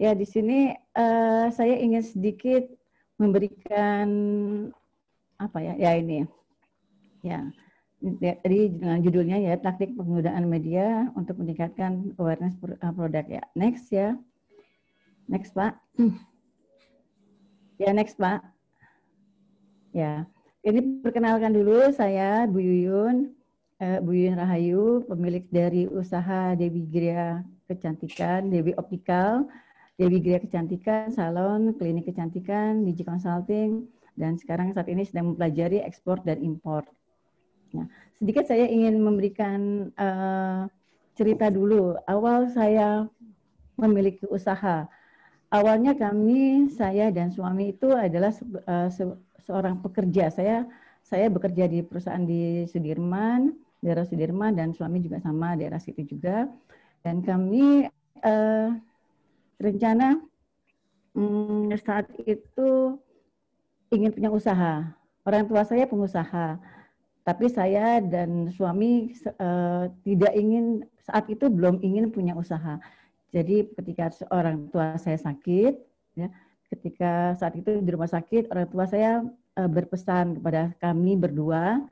Ya di sini uh, saya ingin sedikit memberikan apa ya? Ya ini ya. Jadi ya, ya, dengan judulnya ya taktik penggunaan media untuk meningkatkan awareness eh, produk ya. Next ya. Next Pak. Ya next Pak. Ya. Ini perkenalkan dulu saya Bu Yuyun Eh, Bu Yun Rahayu, pemilik dari usaha Dewi Gria Kecantikan, Dewi Optical Dewi Gria Kecantikan, Salon, Klinik Kecantikan, Digi Consulting, dan sekarang saat ini sedang mempelajari ekspor dan impor. Nah, sedikit saya ingin memberikan uh, cerita dulu. Awal saya memiliki usaha. Awalnya kami, saya dan suami itu adalah uh, se seorang pekerja. Saya saya bekerja di perusahaan di Sudirman daerah Sudirman dan suami juga sama daerah situ juga. Dan kami uh, rencana um, saat itu ingin punya usaha. Orang tua saya pengusaha, tapi saya dan suami uh, tidak ingin saat itu belum ingin punya usaha. Jadi ketika orang tua saya sakit, ya, ketika saat itu di rumah sakit orang tua saya uh, berpesan kepada kami berdua.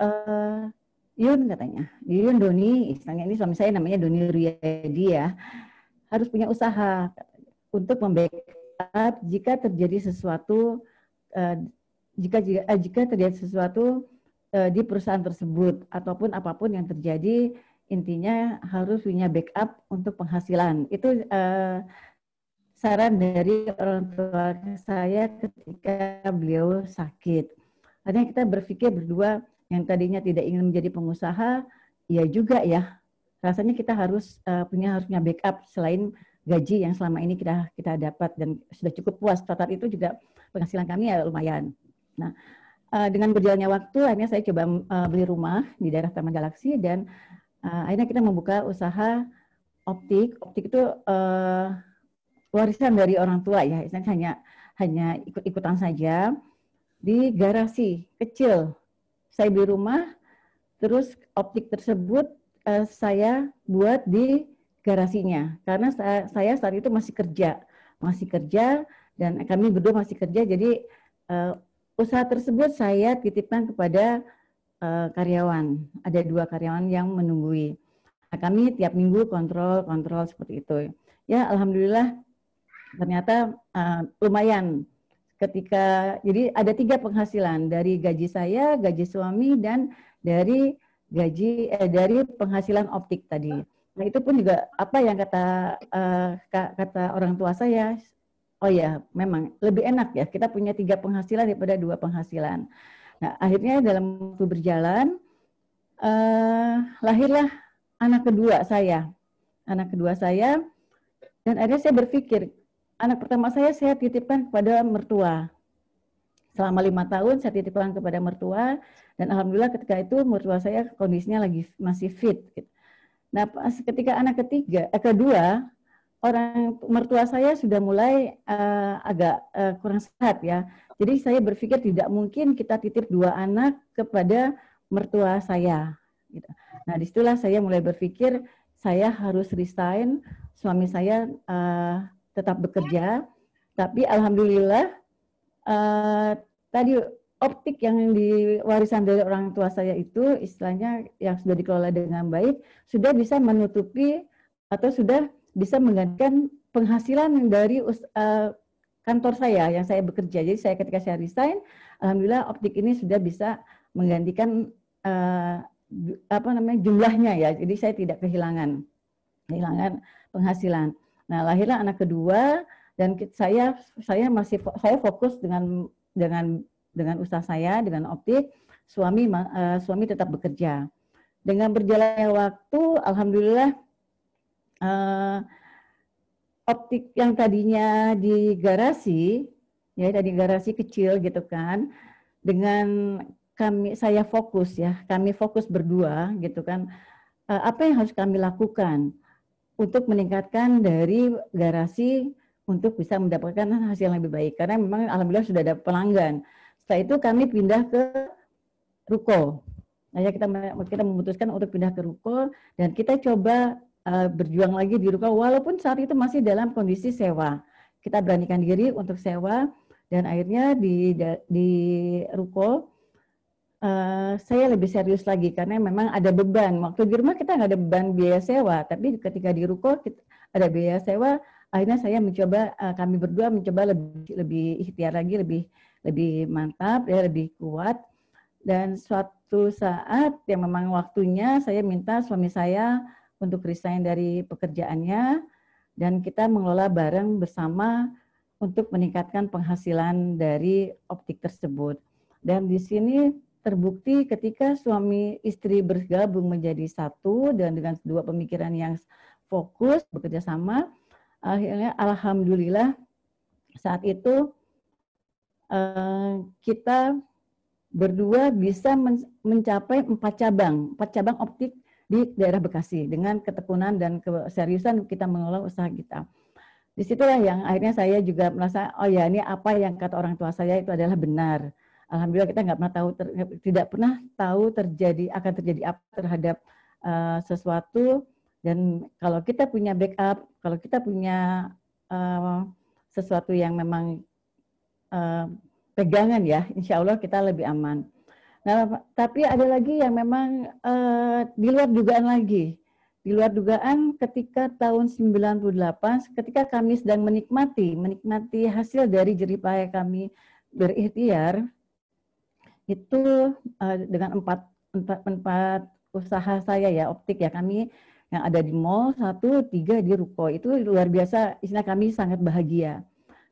uh, Yun katanya, Yun Doni, istilahnya ini suami saya namanya Doni Riyadi ya, harus punya usaha untuk membackup jika terjadi sesuatu eh, jika jika, eh, jika terjadi sesuatu eh, di perusahaan tersebut ataupun apapun yang terjadi intinya harus punya backup untuk penghasilan. Itu saran dari orang tua saya ketika beliau sakit. Artinya kita berpikir berdua yang tadinya tidak ingin menjadi pengusaha, ya juga ya. Rasanya kita harus uh, punya harus backup selain gaji yang selama ini kita kita dapat dan sudah cukup puas. Total itu juga penghasilan kami ya lumayan. Nah, uh, dengan berjalannya waktu, akhirnya saya coba uh, beli rumah di daerah Taman Galaksi dan uh, akhirnya kita membuka usaha optik. Optik itu uh, warisan dari orang tua ya, hanya hanya ikut-ikutan saja di garasi kecil saya beli rumah, terus optik tersebut uh, saya buat di garasinya karena saya, saya saat itu masih kerja, masih kerja dan kami berdua masih kerja jadi uh, usaha tersebut saya titipkan kepada uh, karyawan. Ada dua karyawan yang menunggui. Nah, kami tiap minggu kontrol kontrol seperti itu. Ya alhamdulillah ternyata uh, lumayan ketika jadi ada tiga penghasilan dari gaji saya, gaji suami dan dari gaji eh, dari penghasilan optik tadi. Nah itu pun juga apa yang kata uh, kata orang tua saya, oh ya memang lebih enak ya kita punya tiga penghasilan daripada dua penghasilan. Nah akhirnya dalam waktu berjalan uh, lahirlah anak kedua saya, anak kedua saya dan akhirnya saya berpikir anak pertama saya saya titipkan kepada mertua. Selama lima tahun saya titipkan kepada mertua dan alhamdulillah ketika itu mertua saya kondisinya lagi masih fit. Gitu. Nah pas ketika anak ketiga, eh, kedua orang mertua saya sudah mulai uh, agak uh, kurang sehat ya. Jadi saya berpikir tidak mungkin kita titip dua anak kepada mertua saya. Gitu. Nah disitulah saya mulai berpikir saya harus resign. Suami saya uh, tetap bekerja. Tapi alhamdulillah uh, tadi optik yang diwarisan dari orang tua saya itu istilahnya yang sudah dikelola dengan baik sudah bisa menutupi atau sudah bisa menggantikan penghasilan dari uh, kantor saya yang saya bekerja. Jadi saya ketika saya resign, alhamdulillah optik ini sudah bisa menggantikan uh, apa namanya jumlahnya ya. Jadi saya tidak kehilangan kehilangan penghasilan. Nah, lahirlah anak kedua dan saya saya masih saya fokus dengan dengan dengan usaha saya dengan optik, suami uh, suami tetap bekerja. Dengan berjalannya waktu, alhamdulillah uh, optik yang tadinya di garasi, ya tadi garasi kecil gitu kan, dengan kami saya fokus ya, kami fokus berdua gitu kan, eh, apa yang harus kami lakukan? untuk meningkatkan dari garasi untuk bisa mendapatkan hasil yang lebih baik karena memang alhamdulillah sudah ada pelanggan. Setelah itu kami pindah ke ruko. Nah, kita kita memutuskan untuk pindah ke ruko dan kita coba uh, berjuang lagi di ruko walaupun saat itu masih dalam kondisi sewa. Kita beranikan diri untuk sewa dan akhirnya di di ruko Eh, saya lebih serius lagi karena memang ada beban. Waktu di rumah kita nggak ada beban biaya sewa, tapi ketika di ruko kita, ada biaya sewa. Akhirnya saya mencoba, uh, kami berdua mencoba lebih lebih ikhtiar lagi, lebih lebih mantap, ya lebih kuat. Dan suatu saat yang memang waktunya saya minta suami saya untuk resign dari pekerjaannya dan kita mengelola bareng bersama untuk meningkatkan penghasilan dari optik tersebut. Dan di sini terbukti ketika suami istri bergabung menjadi satu dan dengan dua pemikiran yang fokus bekerja sama akhirnya alhamdulillah saat itu eh, kita berdua bisa mencapai empat cabang empat cabang optik di daerah Bekasi dengan ketekunan dan keseriusan kita mengelola usaha kita disitulah yang akhirnya saya juga merasa oh ya ini apa yang kata orang tua saya itu adalah benar alhamdulillah kita nggak pernah tahu ter, tidak pernah tahu terjadi akan terjadi apa terhadap uh, sesuatu dan kalau kita punya backup kalau kita punya uh, sesuatu yang memang uh, pegangan ya insya Allah kita lebih aman nah tapi ada lagi yang memang uh, di luar dugaan lagi di luar dugaan ketika tahun 98 ketika kami sedang menikmati menikmati hasil dari jeripaya kami berikhtiar itu uh, dengan empat, empat empat usaha saya ya optik ya kami yang ada di mall satu tiga di ruko itu luar biasa istilah kami sangat bahagia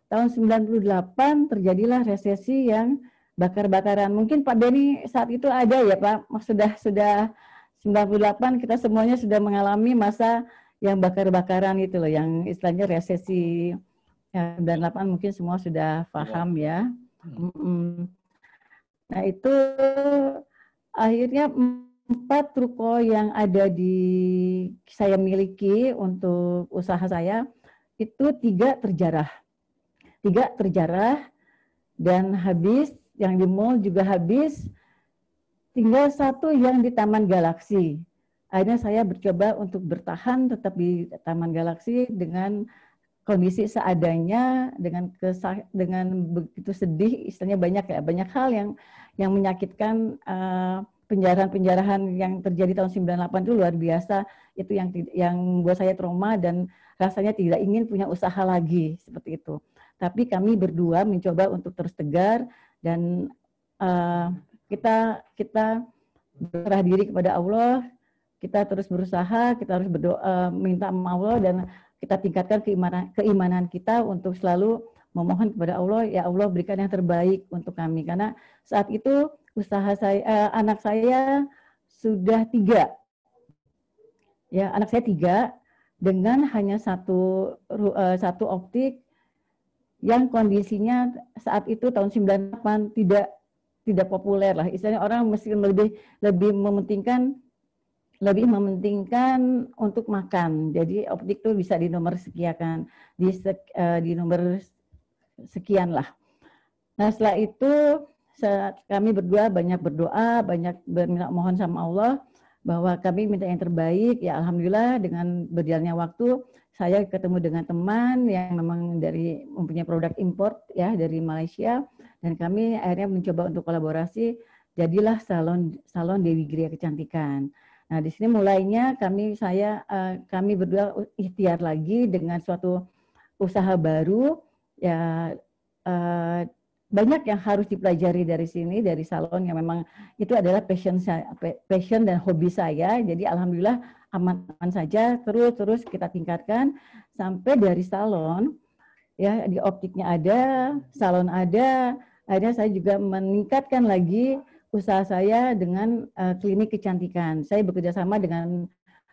tahun 98 terjadilah resesi yang bakar-bakaran mungkin Pak Beni saat itu ada ya Pak sudah sudah 98 kita semuanya sudah mengalami masa yang bakar-bakaran itu loh yang istilahnya resesi ya, 98 mungkin semua sudah iya. paham ya. Hmm. Nah itu akhirnya empat ruko yang ada di saya miliki untuk usaha saya itu tiga terjarah, tiga terjarah dan habis yang di mall juga habis, tinggal satu yang di Taman Galaksi. Akhirnya saya bercoba untuk bertahan tetap di Taman Galaksi dengan kondisi seadanya dengan kesah, dengan begitu sedih istilahnya banyak ya banyak hal yang yang menyakitkan uh, penjarahan-penjarahan yang terjadi tahun 98 itu luar biasa itu yang yang buat saya trauma dan rasanya tidak ingin punya usaha lagi seperti itu tapi kami berdua mencoba untuk terus tegar dan uh, kita kita berserah diri kepada Allah kita terus berusaha kita harus berdoa eh, minta maaf Allah dan kita tingkatkan keimanan, keimanan kita untuk selalu memohon kepada Allah, ya Allah berikan yang terbaik untuk kami. Karena saat itu usaha saya, eh, anak saya sudah tiga. Ya, anak saya tiga dengan hanya satu uh, satu optik yang kondisinya saat itu tahun 98 tidak tidak populer lah. Istilahnya orang mesti lebih lebih mementingkan lebih mementingkan untuk makan. Jadi optik tuh bisa di nomor sekian, di, sek, uh, di nomor sekian lah. Nah setelah itu saat kami berdua banyak berdoa, banyak berminta mohon sama Allah bahwa kami minta yang terbaik. Ya Alhamdulillah dengan berjalannya waktu saya ketemu dengan teman yang memang dari mempunyai produk import ya dari Malaysia dan kami akhirnya mencoba untuk kolaborasi jadilah salon salon Dewi Gria kecantikan. Nah, di sini mulainya kami saya eh, kami berdua ikhtiar lagi dengan suatu usaha baru ya eh, banyak yang harus dipelajari dari sini dari salon yang memang itu adalah passion saya passion dan hobi saya. Jadi alhamdulillah aman-aman saja terus-terus kita tingkatkan sampai dari salon ya di optiknya ada, salon ada, akhirnya saya juga meningkatkan lagi usaha saya dengan uh, klinik kecantikan. Saya bekerja sama dengan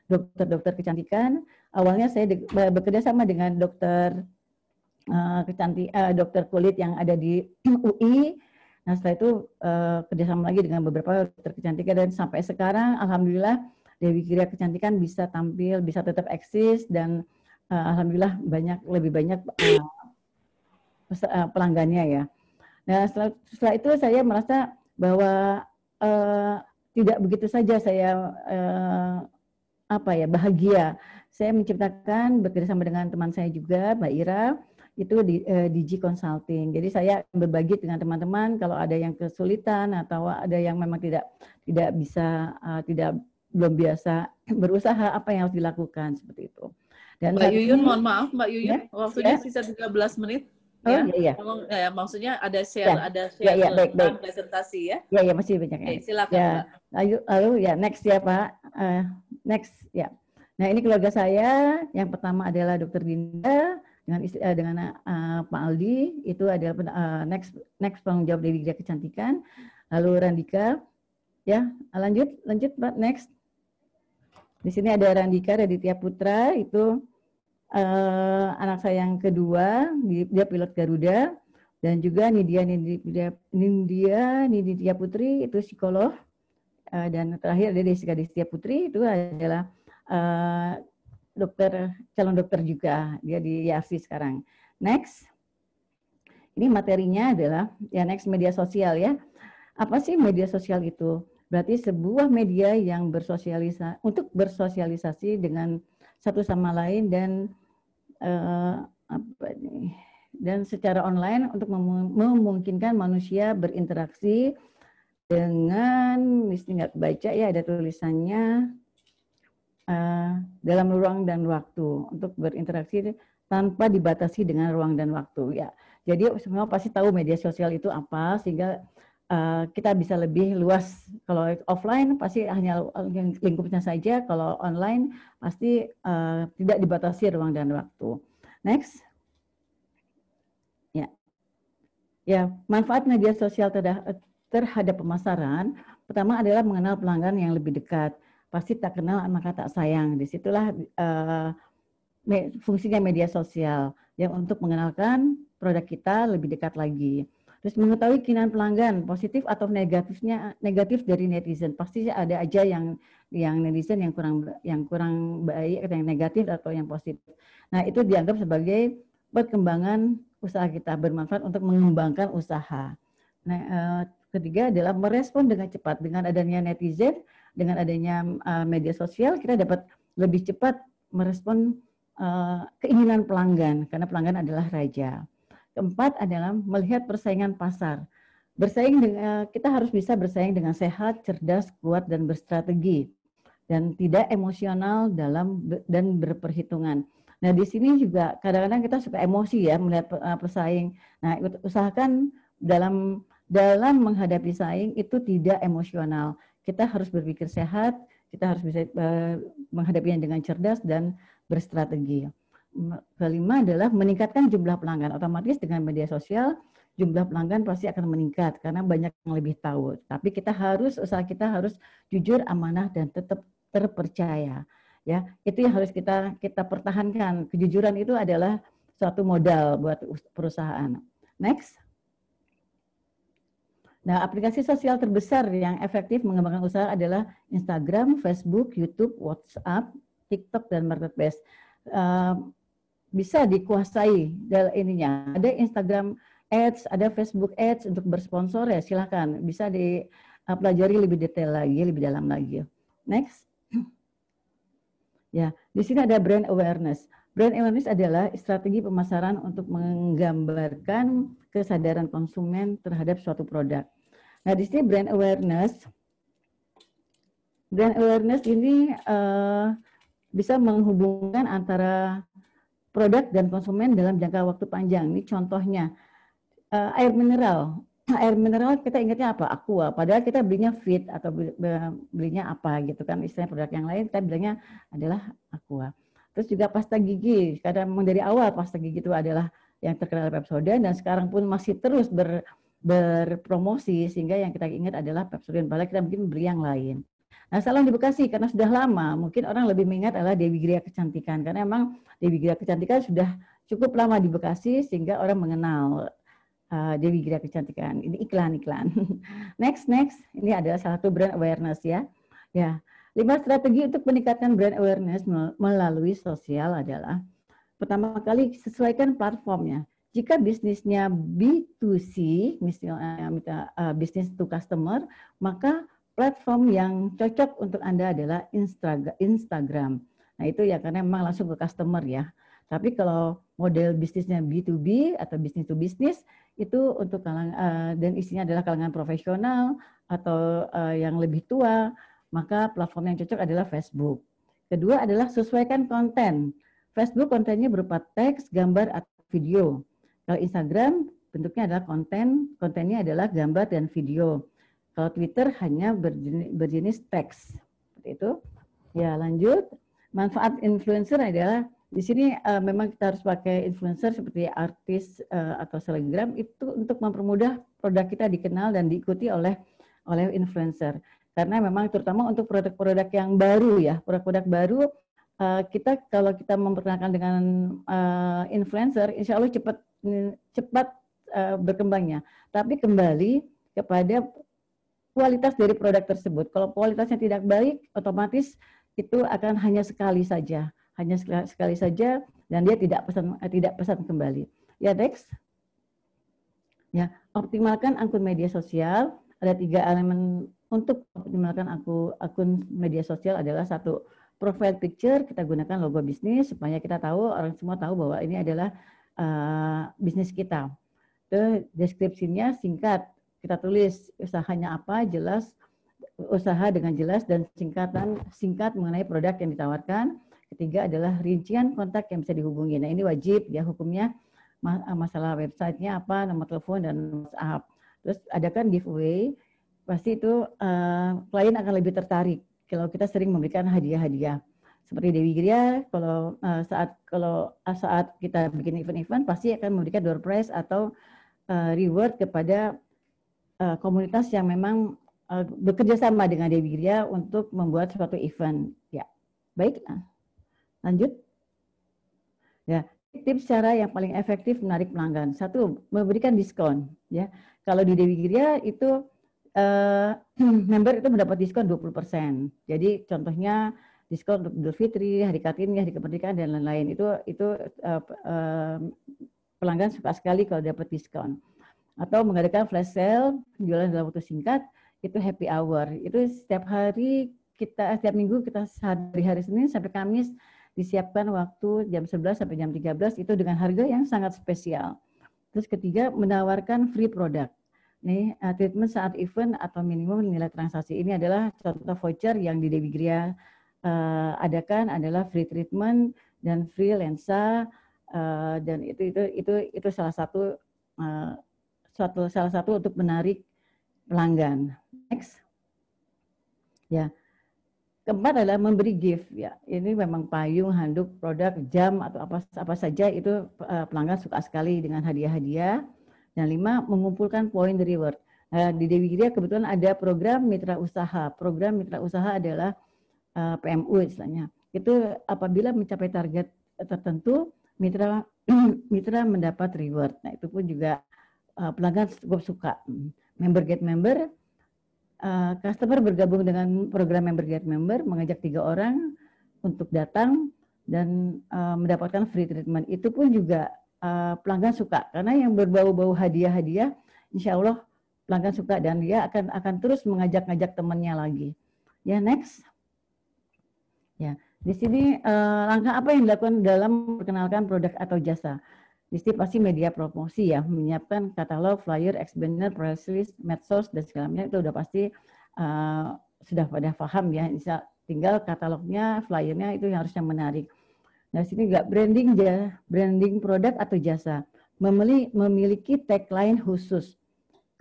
dokter-dokter kecantikan. Awalnya saya bekerja sama dengan dokter uh, eh, kecantik uh, eh, dokter kulit yang ada di UI. Nah setelah itu uh, kerjasama lagi dengan beberapa dokter kecantikan dan sampai sekarang alhamdulillah Dewi Kiria kecantikan bisa tampil, bisa tetap eksis dan uh, alhamdulillah banyak lebih banyak uh, pelanggannya ya. Nah setelah, setelah itu saya merasa bahwa uh, tidak begitu saja saya uh, apa ya bahagia. Saya menciptakan bekerjasama dengan teman saya juga Mbak Ira itu di uh, eh, DG Consulting. Jadi saya berbagi dengan teman-teman kalau ada yang kesulitan atau ada yang memang tidak tidak bisa uh, tidak belum biasa berusaha apa yang harus dilakukan seperti itu. Dan Mbak Yuyun, mohon maaf Mbak Yuyun, ya? waktunya ya? sisa 13 menit. Oh, ya, ya ya. ya, ya. maksudnya ada share, ya. ada share ya, ya, baik, baik. presentasi ya. Iya, ya masih banyak. Ya. Oke, ya. silakan. Ya. ayo lalu ya next ya Pak. Uh, next ya. Nah ini keluarga saya. Yang pertama adalah Dokter Dinda dengan istri, uh, dengan uh, Pak Aldi itu adalah uh, next next penanggung jawab dari Gereja Kecantikan. Lalu Randika. Ya lanjut lanjut Pak next. Di sini ada Randika Raditya Putra itu Eh, anak saya yang kedua, dia pilot Garuda, dan juga Nidia Nidia Nidia, Nidia Putri itu psikolog, eh, dan terakhir ada Desika Desika Putri itu adalah eh, dokter calon dokter juga, dia di Yarsi sekarang. Next, ini materinya adalah ya next media sosial ya. Apa sih media sosial itu? Berarti sebuah media yang bersosialisasi untuk bersosialisasi dengan satu sama lain dan uh, apa nih dan secara online untuk mem memungkinkan manusia berinteraksi dengan misalnya nggak baca ya ada tulisannya uh, dalam ruang dan waktu untuk berinteraksi tanpa dibatasi dengan ruang dan waktu ya jadi semua pasti tahu media sosial itu apa sehingga Eh, kita bisa lebih luas. Kalau offline pasti hanya lingkupnya saja, kalau online pasti uh, tidak dibatasi ruang dan waktu. Next. Ya. Ya, manfaat media sosial terhadap pemasaran pertama adalah mengenal pelanggan yang lebih dekat. Pasti tak kenal maka tak sayang. Disitulah uh, fungsinya media sosial yang untuk mengenalkan produk kita lebih dekat lagi Terus mengetahui keinginan pelanggan positif atau negatifnya negatif dari netizen. Pasti ada aja yang yang netizen yang kurang yang kurang baik atau yang negatif atau yang positif. Nah, itu dianggap sebagai perkembangan usaha kita bermanfaat untuk mengembangkan usaha. Nah, eh, ketiga adalah merespon dengan cepat dengan adanya netizen, dengan adanya eh, media sosial kita dapat lebih cepat merespon eh, keinginan pelanggan karena pelanggan adalah raja. Keempat adalah melihat persaingan pasar. Bersaing dengan eh, kita harus bisa bersaing dengan sehat, cerdas, kuat dan berstrategi dan tidak emosional dalam dan berperhitungan. Nah, di sini juga kadang-kadang kita suka emosi ya melihat persaing. Eh, nah, usahakan dalam dalam menghadapi saing itu tidak emosional. Kita harus berpikir sehat, kita harus bisa eh, menghadapinya dengan cerdas dan berstrategi kelima adalah meningkatkan jumlah pelanggan. Otomatis dengan media sosial jumlah pelanggan pasti akan meningkat karena banyak yang lebih tahu. Tapi kita harus usaha kita harus jujur, amanah dan tetap terpercaya. Ya, itu yang harus kita kita pertahankan. Kejujuran itu adalah suatu modal buat perusahaan. Next. Nah, aplikasi sosial terbesar yang efektif mengembangkan usaha adalah Instagram, Facebook, YouTube, WhatsApp, TikTok, dan Marketplace. Uh, bisa dikuasai dalam ininya. Ada Instagram ads, ada Facebook ads untuk bersponsor ya silakan Bisa dipelajari lebih detail lagi, lebih dalam lagi. Next. Ya, di sini ada brand awareness. Brand awareness adalah strategi pemasaran untuk menggambarkan kesadaran konsumen terhadap suatu produk. Nah, di sini brand awareness. Brand awareness ini uh, bisa menghubungkan antara produk dan konsumen dalam jangka waktu panjang. Ini contohnya uh, air mineral. Air mineral kita ingatnya apa? Aqua. Padahal kita belinya fit atau belinya apa gitu kan. Istilahnya produk yang lain kita bilangnya adalah aqua. Terus juga pasta gigi. Karena memang dari awal pasta gigi itu adalah yang terkenal Pepsodent dan sekarang pun masih terus ber, berpromosi sehingga yang kita ingat adalah Pepsodent. Padahal kita mungkin beli yang lain. Nah, salon di Bekasi karena sudah lama, mungkin orang lebih mengingat adalah Dewi Gria Kecantikan karena emang Dewi Gria Kecantikan sudah cukup lama di Bekasi sehingga orang mengenal uh, Dewi Gria Kecantikan. Ini iklan-iklan. next, next. Ini adalah salah satu brand awareness ya. Ya. Lima strategi untuk meningkatkan brand awareness melalui sosial adalah pertama kali sesuaikan platformnya. Jika bisnisnya B2C, misalnya uh, bisnis to customer, maka platform yang cocok untuk Anda adalah Instagram. Nah, itu ya karena memang langsung ke customer ya. Tapi kalau model bisnisnya B2B atau bisnis to bisnis itu untuk kalangan eh, dan isinya adalah kalangan profesional atau eh, yang lebih tua, maka platform yang cocok adalah Facebook. Kedua adalah sesuaikan konten. Facebook kontennya berupa teks, gambar atau video. Kalau Instagram bentuknya adalah konten, kontennya adalah gambar dan video. Kalau Twitter hanya berjenis, berjenis teks. Seperti itu. Ya, lanjut. Manfaat influencer adalah di sini uh, memang kita harus pakai influencer seperti artis uh, atau selebgram itu untuk mempermudah produk kita dikenal dan diikuti oleh oleh influencer karena memang terutama untuk produk-produk yang baru ya produk-produk baru uh, kita kalau kita memperkenalkan dengan uh, influencer insya Allah cepat cepat uh, berkembangnya tapi kembali kepada kualitas dari produk tersebut. Kalau kualitasnya tidak baik, otomatis itu akan hanya sekali saja, hanya sekali saja dan dia tidak pesan eh, tidak pesan kembali. Ya Dex. Ya, optimalkan akun media sosial. Ada tiga elemen untuk optimalkan aku, akun media sosial adalah satu profile picture kita gunakan logo bisnis supaya kita tahu orang semua tahu bahwa ini adalah uh, bisnis kita. Terus deskripsinya singkat, kita tulis usahanya apa jelas usaha dengan jelas dan singkatan singkat mengenai produk yang ditawarkan. Ketiga adalah rincian kontak yang bisa dihubungi. Nah ini wajib ya hukumnya eh, masalah websitenya apa, nomor telepon dan WhatsApp. Terus adakan giveaway, pasti itu uh, klien akan lebih tertarik kalau kita sering memberikan hadiah-hadiah. Seperti Dewi Gria, kalau uh, saat kalau uh, saat kita bikin event-event pasti akan memberikan door prize atau uh, reward kepada uh, komunitas yang memang uh, bekerja sama dengan Dewi Gria untuk membuat suatu event. Ya, baik. Ah. Lanjut. Ya, tips cara yang paling efektif menarik pelanggan. Satu, memberikan diskon. Ya, kalau di Dewi Gria itu uh, member itu mendapat diskon 20%. Jadi contohnya diskon untuk Idul Fitri, Hari Kartini, Hari Kemerdekaan dan lain-lain. Itu itu uh, uh, pelanggan suka sekali kalau dapat diskon atau mengadakan flash sale penjualan dalam waktu singkat itu happy hour itu setiap hari kita setiap minggu kita hari hari Senin sampai Kamis disiapkan waktu jam 11 sampai jam 13 itu dengan harga yang sangat spesial. Terus ketiga menawarkan free product. Nih, eh, treatment saat event atau minimum nilai transaksi ini adalah contoh voucher yang di Debigria uh, eh, adakan adalah free treatment dan free lensa uh, dan itu itu itu itu salah satu uh, suatu salah satu untuk menarik pelanggan. Next. Ya. Keempat adalah memberi gift ya. Ini memang payung, handuk, produk, jam atau apa apa saja itu eh, pelanggan suka sekali dengan hadiah-hadiah. Dan lima mengumpulkan poin reward. Nah, di Dewi Giri kebetulan ada program mitra usaha. Program mitra usaha adalah eh, PMU istilahnya. Itu apabila mencapai target tertentu mitra mitra mendapat reward. Nah, itu pun juga uh, pelanggan cukup suka. Member get member, uh, customer bergabung dengan program member get member, mengajak tiga orang untuk datang dan uh, mendapatkan free treatment. Itu pun juga uh, pelanggan suka karena yang berbau-bau hadiah-hadiah, insya Allah pelanggan suka dan dia akan akan terus mengajak-ngajak temannya lagi. Ya next, ya di sini uh, langkah apa yang dilakukan dalam perkenalkan produk atau jasa? Disti pasti media promosi ya, menyiapkan katalog, flyer, explainer, press release, medsos, dan segala macam itu udah pasti uh, sudah pada paham ya. Bisa tinggal katalognya, flyernya itu yang harusnya menarik. Nah, sini juga branding ya, branding produk atau jasa. Memili, memiliki tagline khusus.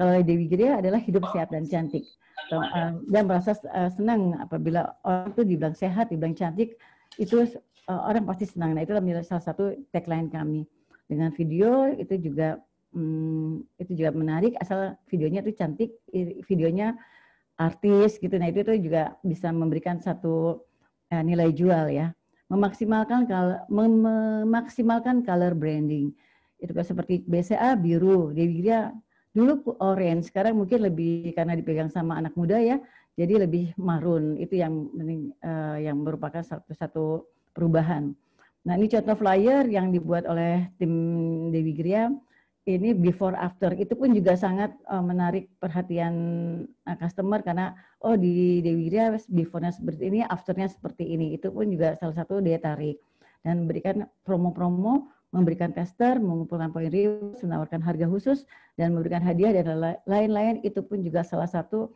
Kalau di Gria adalah hidup sehat dan cantik. Eh, dan merasa eh, senang apabila orang itu dibilang sehat, dibilang cantik, itu orang pasti senang. Nah, itu adalah salah satu tagline kami dengan video itu juga hmm, itu juga menarik asal videonya itu cantik videonya artis gitu nah itu itu juga bisa memberikan satu eh, nilai jual ya memaksimalkan kalau memaksimalkan color branding itu kan seperti BCA biru dia dia dulu orange sekarang mungkin lebih karena dipegang sama anak muda ya jadi lebih marun itu yang eh, yang merupakan satu satu perubahan Nah, ini contoh flyer yang dibuat oleh tim Dewi Gria. Ini before after itu pun juga sangat eh, menarik perhatian eh, customer karena oh di Dewi Gria beforenya seperti ini, afternya seperti ini. Itu pun juga salah satu daya tarik dan memberikan promo-promo, memberikan tester, mengumpulkan poin review, menawarkan harga khusus dan memberikan hadiah dan lain-lain itu pun juga salah satu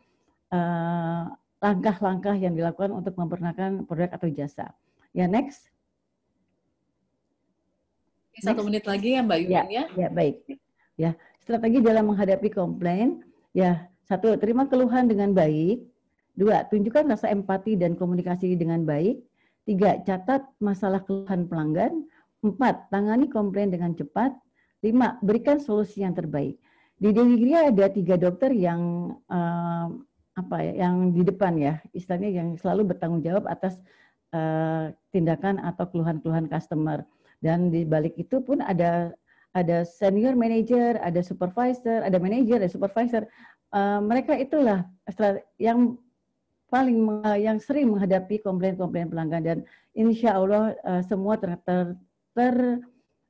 eh, langkah-langkah uh, langkah -langkah yang dilakukan untuk memperkenalkan produk atau jasa. Ya next satu menit lagi ya Mbak Yuni ya. Ya, ya baik. Ya, strategi dalam menghadapi komplain, ya satu terima keluhan dengan baik, dua tunjukkan rasa empati dan komunikasi dengan baik, tiga catat masalah keluhan pelanggan, empat tangani komplain dengan cepat, lima berikan solusi yang terbaik. Di Denigria ada tiga dokter yang uh, apa ya, yang di depan ya, istilahnya yang selalu bertanggung jawab atas uh, tindakan atau keluhan-keluhan customer. Dan di balik itu pun ada ada senior manager, ada supervisor, ada manager, ada supervisor. Uh, mereka itulah yang paling uh, yang sering menghadapi komplain-komplain pelanggan dan insya Allah uh, semua ter, ter, ter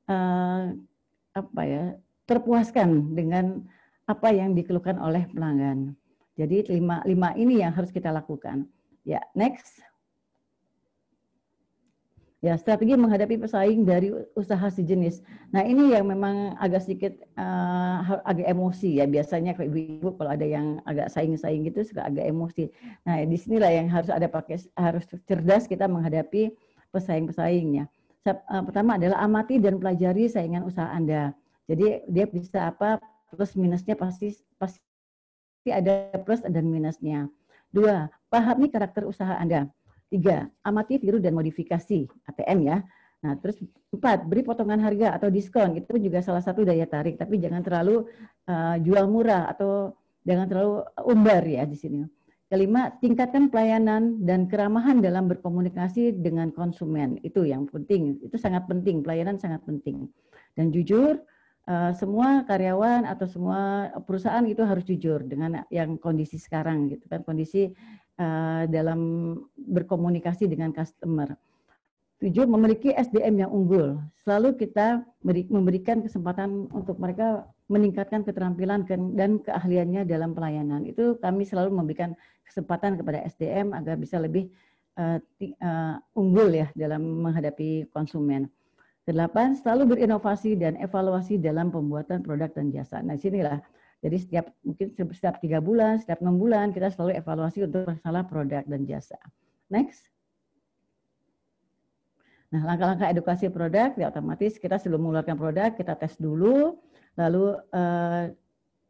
uh, apa ya terpuaskan dengan apa yang dikeluhkan oleh pelanggan. Jadi lima, lima ini yang harus kita lakukan. Ya, next ya strategi menghadapi pesaing dari usaha sejenis. Nah ini yang memang agak sedikit uh, agak emosi ya biasanya kalau ibu-ibu kalau ada yang agak saing-saing gitu suka agak emosi. Nah di sinilah yang harus ada pakai harus cerdas kita menghadapi pesaing-pesaingnya. Eh, pertama adalah amati dan pelajari saingan usaha anda. Jadi dia bisa apa plus minusnya pasti pasti ada plus dan minusnya. Dua, pahami karakter usaha anda. Tiga, amati, tiru, dan modifikasi ATM ya. Nah, terus empat, beri potongan harga atau diskon. Itu juga salah satu daya tarik, tapi jangan terlalu uh, jual murah atau jangan terlalu umbar ya di sini. Kelima, tingkatkan pelayanan dan keramahan dalam berkomunikasi dengan konsumen. Itu yang penting, itu sangat penting, pelayanan sangat penting. Dan jujur, uh, semua karyawan atau semua perusahaan itu harus jujur dengan yang kondisi sekarang gitu kan, kondisi Eh, dalam berkomunikasi dengan customer. Tujuh, memiliki SDM yang unggul. Selalu kita memberikan kesempatan untuk mereka meningkatkan keterampilan dan keahliannya dalam pelayanan. Itu kami selalu memberikan kesempatan kepada SDM agar bisa lebih uh, uh, unggul ya dalam menghadapi konsumen. Kedelapan, selalu berinovasi dan evaluasi dalam pembuatan produk dan jasa. Nah, sinilah jadi setiap mungkin setiap tiga bulan, setiap enam bulan kita selalu evaluasi untuk masalah produk dan jasa. Next. Nah, langkah-langkah edukasi produk ya otomatis kita sebelum mengeluarkan produk kita tes dulu, lalu eh,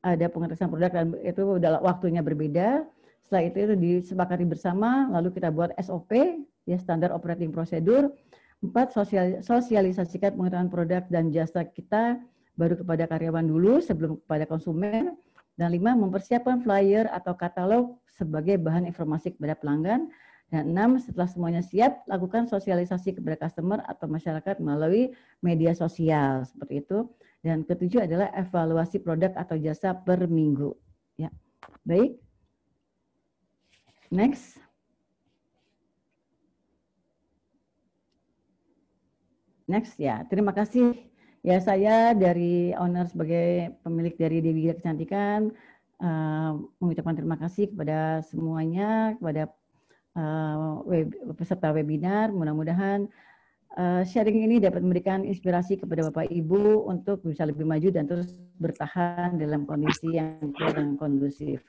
ada pengetesan produk dan itu dalam waktunya berbeda. Setelah itu itu disepakati bersama, lalu kita buat SOP ya standar operating procedure. Empat, sosialisasikan pengetahuan produk dan jasa kita baru kepada karyawan dulu sebelum kepada konsumen. Dan lima, mempersiapkan flyer atau katalog sebagai bahan informasi kepada pelanggan. Dan enam, setelah semuanya siap, lakukan sosialisasi kepada customer atau masyarakat melalui media sosial seperti itu. Dan ketujuh adalah evaluasi produk atau jasa per minggu. Ya, baik. Next. Next ya, terima kasih. Ya, saya dari owner sebagai pemilik dari Dewi Gita Kecantikan uh, mengucapkan terima kasih kepada semuanya, kepada uh, web, peserta webinar. Mudah-mudahan uh, sharing ini dapat memberikan inspirasi kepada Bapak Ibu untuk bisa lebih maju dan terus bertahan dalam kondisi yang kurang kondusif.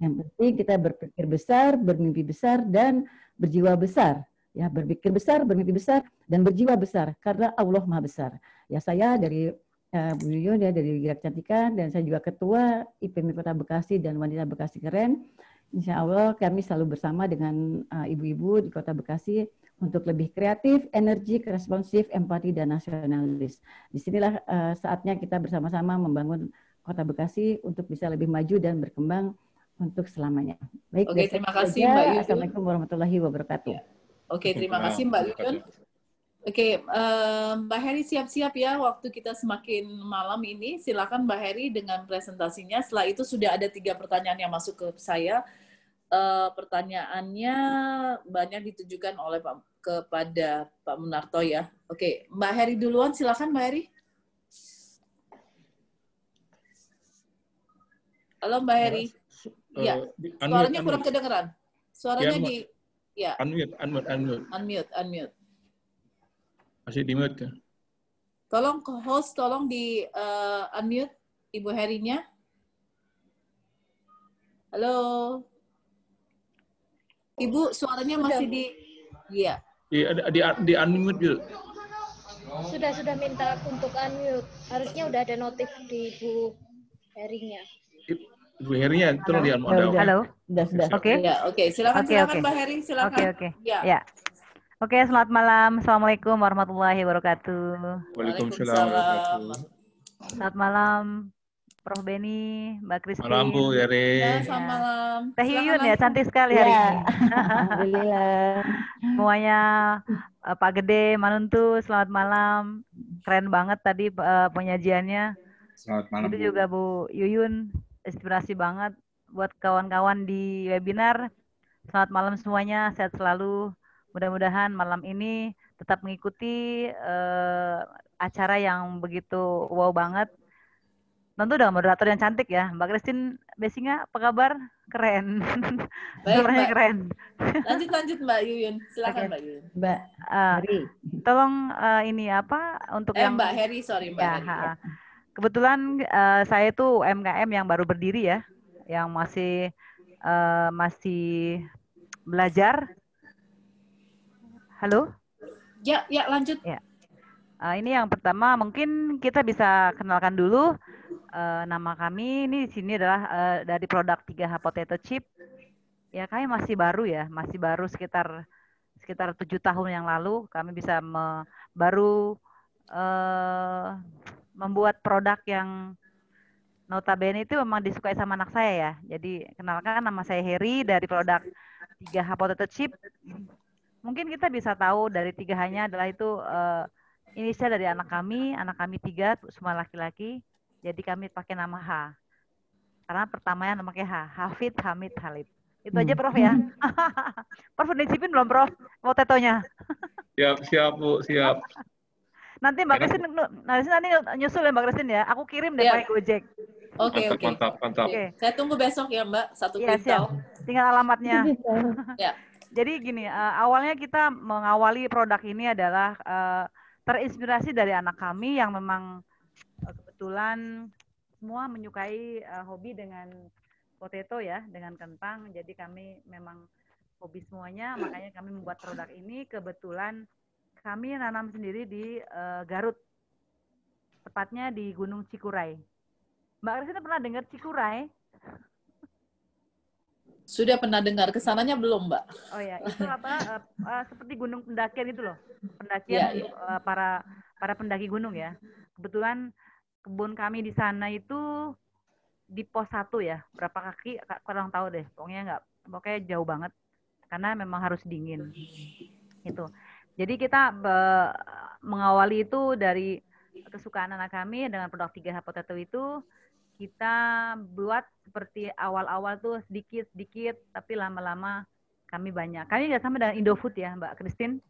Yang penting kita berpikir besar, bermimpi besar, dan berjiwa besar ya berpikir besar, bermimpi besar dan berjiwa besar karena Allah Maha Besar. Ya saya dari uh, Bu Yuyun ya, dari Gerak Cantikan dan saya juga ketua IPM Kota Bekasi dan Wanita Bekasi Keren. Insya Allah kami selalu bersama dengan eh, ibu-ibu uh, di Kota Bekasi untuk lebih kreatif, energik, responsif, empati, dan nasionalis. Disinilah uh, eh, saatnya kita bersama-sama membangun Kota Bekasi untuk bisa lebih maju dan berkembang untuk selamanya. Baik, Oke, terima kasih Mbak Assalamualaikum warahmatullahi wabarakatuh. Ya. Oke, okay, terima nah, kasih Mbak Yun. Oke, okay, uh, eh, Mbak Heri siap-siap ya waktu kita semakin malam ini. Silakan Mbak Heri dengan presentasinya. Setelah itu sudah ada tiga pertanyaan yang masuk ke saya. Uh, pertanyaannya banyak ditujukan oleh Pak, kepada Pak Munarto ya. Oke, okay, Mbak Heri duluan. Silakan Mbak Heri. Halo Mbak Heri. Uh, ya, eh, anu, suaranya anu. kurang kedengeran. Suaranya ya, di Ya. Unmute, unmute, unmute. Unmute, unmute. Masih di mute kan? Tolong host, tolong di uh, unmute Ibu Herinya. Halo. Ibu, suaranya sudah. masih di Iya. Di, di, di di unmute dulu. Sudah sudah minta untuk unmute. Harusnya udah ada notif di Ibu Herinya. Bu Herinya, tolong dia mau Halo, sudah, sudah. Oke. Okay. Ya, oke. Okay. Silakan, okay, silakan okay. Mbak Heri, silakan. Oke, okay, oke. Okay. Ya. ya. Oke, okay, selamat malam. Assalamualaikum warahmatullahi wabarakatuh. Waalaikumsalam. Selamat malam, Prof. Beni, Mbak Kristi. Malam, Bu Heri. Ya, selamat malam. Teh Yuyun ya, cantik sekali ya. hari iya. ini. Alhamdulillah. Semuanya eh, Pak Gede, Manuntu, selamat malam. Keren banget tadi uh, penyajiannya. Selamat malam. Itu juga Bu Yuyun inspirasi banget buat kawan-kawan di webinar. Selamat malam semuanya, sehat selalu. Mudah-mudahan malam ini tetap mengikuti uh, acara yang begitu wow banget. Tentu dengan moderator yang cantik ya. Mbak Kristin Besinga, apa kabar? Keren. Baik, keren. Lanjut lanjut Mbak Yuyun. Silakan okay. Mbak Yuyun. Mbak uh, Tolong uh, ini apa untuk eh, yang Mbak Heri, sorry Mbak ya, Heri. Ha ya. Kebetulan uh, saya itu UMKM yang baru berdiri ya, yang masih uh, masih belajar. Halo? Ya, ya lanjut. Ya. Uh, ini yang pertama mungkin kita bisa kenalkan dulu uh, nama kami. Ini di sini adalah uh, dari produk 3H Potato Chip. Ya kami masih baru ya, masih baru sekitar sekitar tujuh tahun yang lalu kami bisa me, baru uh, membuat produk yang notabene itu memang disukai sama anak saya ya. Jadi kenalkan nama saya Heri dari produk 3H Potato Chip. Mungkin kita bisa tahu dari tiga h adalah itu uh, inisial dari anak kami, anak kami tiga semua laki-laki. Jadi kami pakai nama H. Karena pertamanya nama H, Hafid Hamid Halid. Itu aja Prof ya. Hmm. prof udah belum Prof potetonya? siap, siap Bu, siap. Nanti Mbak Kristin nanti, nanti nyusul ya Mbak Kristin ya. Aku kirim deh iya. pakai Gojek. Oke, okay, oke. okay. mantap, mantap. Okay. Saya tunggu besok ya, Mbak. Satu ya, kuintal. Siap. Tinggal alamatnya. ya. Jadi gini, uh, awalnya kita mengawali produk ini adalah uh, terinspirasi dari anak kami yang memang uh, kebetulan semua menyukai uh, hobi dengan potato ya, dengan kentang. Jadi kami memang hobi semuanya, makanya kami membuat produk ini kebetulan kami nanam sendiri di uh, Garut, tepatnya di Gunung Cikuray. Mbak Kristina pernah dengar Cikuray? Sudah pernah dengar, kesananya belum, Mbak. Oh ya, itu apa? Uh, uh, seperti gunung pendakian itu loh, pendakian yeah, yeah. Uh, para para pendaki gunung ya. Kebetulan kebun kami di sana itu di pos satu ya, berapa kaki kurang tahu deh, pokoknya nggak, pokoknya jauh banget karena memang harus dingin. Itu. Jadi kita mengawali itu dari kesukaan anak kami dengan produk 3H Potato itu kita buat seperti awal-awal tuh sedikit-sedikit tapi lama-lama kami banyak. Kami nggak sama dengan Indofood ya Mbak Christine?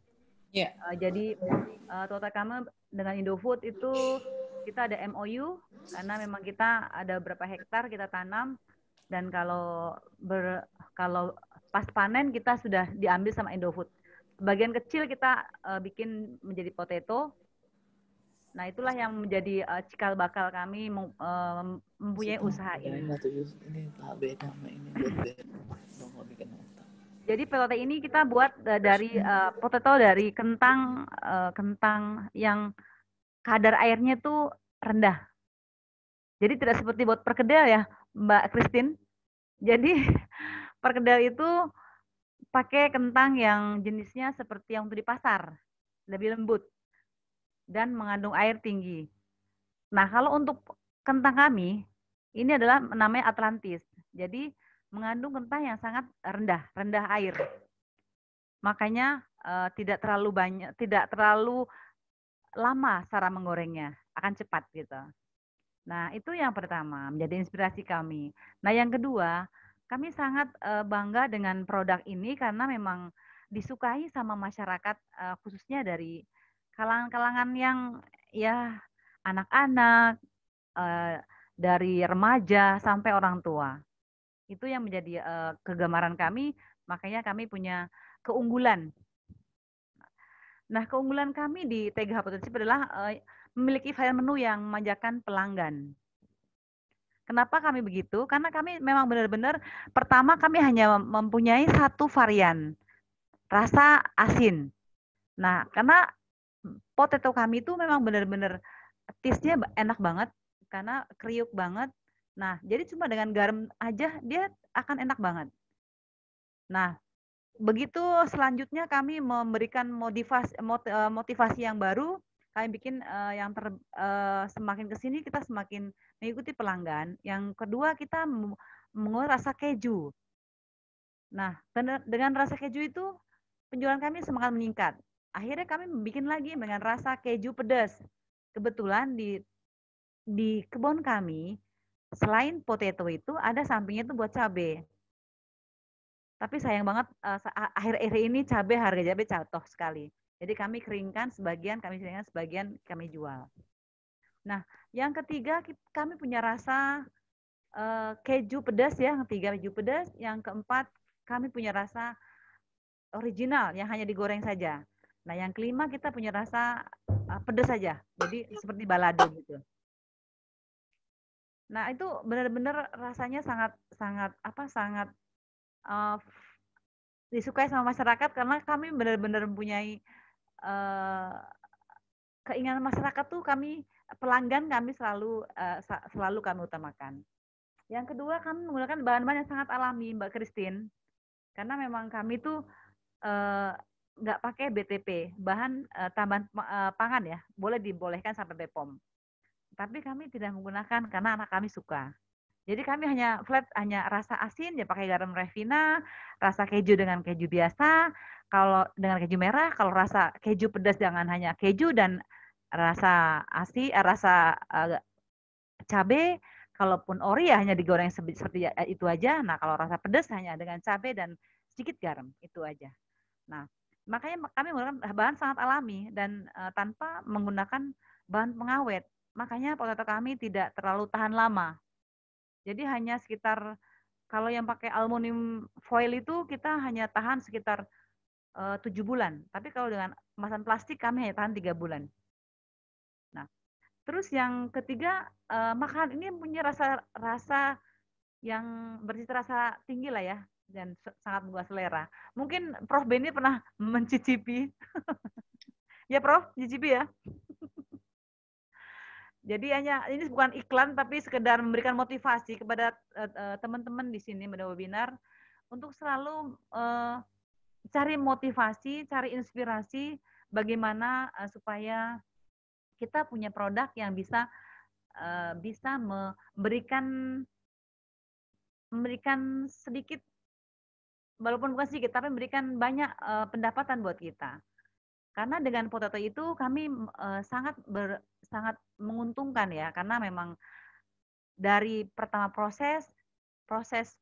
Iya. Yeah. Uh, jadi uh, eh, total kami dengan Indofood itu kita ada MOU karena memang kita ada berapa hektar kita tanam dan kalau ber, kalau pas panen kita sudah diambil sama Indofood bagian kecil kita uh, bikin menjadi potato. Nah, itulah yang menjadi uh, cikal bakal kami uh, mempunyai Situ, usaha ini. Jadi pelote ini kita buat uh, dari uh, potato dari kentang uh, kentang yang kadar airnya tuh rendah. Jadi tidak seperti buat perkedel ya, Mbak Christine. Jadi perkedel itu pakai kentang yang jenisnya seperti yang untuk di pasar, lebih lembut dan mengandung air tinggi. Nah, kalau untuk kentang kami, ini adalah namanya Atlantis. Jadi mengandung kentang yang sangat rendah, rendah air. Makanya eh, tidak terlalu banyak, tidak terlalu lama cara menggorengnya, akan cepat gitu. Nah, itu yang pertama menjadi inspirasi kami. Nah, yang kedua, kami sangat uh, bangga dengan produk ini karena memang disukai sama masyarakat uh, khususnya dari kalangan-kalangan yang ya anak-anak uh, dari remaja sampai orang tua. Itu yang menjadi uh, kegemaran kami, makanya kami punya keunggulan. Nah, keunggulan kami di TGH Potensi adalah uh, memiliki file menu yang memanjakan pelanggan. Kenapa kami begitu? Karena kami memang benar-benar pertama kami hanya mempunyai satu varian rasa asin. Nah, karena potato kami itu memang benar-benar taste-nya enak banget karena kriuk banget. Nah, jadi cuma dengan garam aja dia akan enak banget. Nah, begitu selanjutnya kami memberikan motivasi eh, motivasi yang baru kami bikin uh, yang ter, uh, semakin ke sini kita semakin mengikuti pelanggan. Yang kedua kita mengolah rasa keju. Nah, dengan rasa keju itu penjualan kami semakin meningkat. Akhirnya kami bikin lagi dengan rasa keju pedas. Kebetulan di di kebun kami selain potato itu ada sampingnya itu buat cabe. Tapi sayang banget eh, akhir akhir-akhir ini cabe harga cabe jatuh sekali jadi kami keringkan sebagian, kami keringkan sebagian, kami jual. Nah, yang ketiga kami punya rasa uh, keju pedas ya, yang ketiga keju pedas, yang keempat kami punya rasa original yang hanya digoreng saja. Nah, yang kelima kita punya rasa uh, pedas saja. Jadi seperti balado gitu. Nah, itu benar-benar rasanya sangat sangat apa? sangat uh, disukai sama masyarakat karena kami benar-benar mempunyai Eh, keinginan masyarakat tuh kami pelanggan kami selalu eh, selalu kami utamakan. Yang kedua kami menggunakan bahan-bahan yang sangat alami Mbak Christine karena memang kami tuh eh, nggak pakai BTP bahan uh, tambahan pangan ya boleh dibolehkan sampai BPOM tapi kami tidak menggunakan karena anak kami suka jadi kami hanya flat hanya rasa asin ya pakai garam refina rasa keju dengan keju biasa, kalau dengan keju merah, kalau rasa keju pedas jangan hanya keju dan rasa asi, eh, rasa eh, cabe, kalaupun ori ya hanya digoreng seperti ya, eh, itu aja. Nah, kalau rasa pedas hanya dengan cabe dan sedikit garam itu aja. Nah, makanya kami menggunakan bahan sangat alami dan eh, tanpa menggunakan bahan pengawet. Makanya potato kami tidak terlalu tahan lama jadi hanya sekitar kalau yang pakai aluminium foil itu kita hanya tahan sekitar eh, tujuh bulan. Tapi kalau dengan kemasan plastik kami hanya tahan tiga bulan. Nah, terus yang ketiga eh, makanan ini punya rasa rasa yang bersifat rasa tinggi lah ya dan sangat buah selera. Mungkin Prof Beni pernah mencicipi. ya Prof, cicipi ya. Jadi hanya ini bukan iklan tapi sekedar memberikan motivasi kepada eh, eh, teman-teman di sini pada webinar untuk selalu eh, cari motivasi, cari inspirasi bagaimana supaya kita punya produk yang bisa bisa memberikan memberikan sedikit walaupun bukan sedikit tapi memberikan banyak pendapatan buat kita. Karena dengan potato itu kami uh, sangat ber, sangat menguntungkan ya karena memang dari pertama proses proses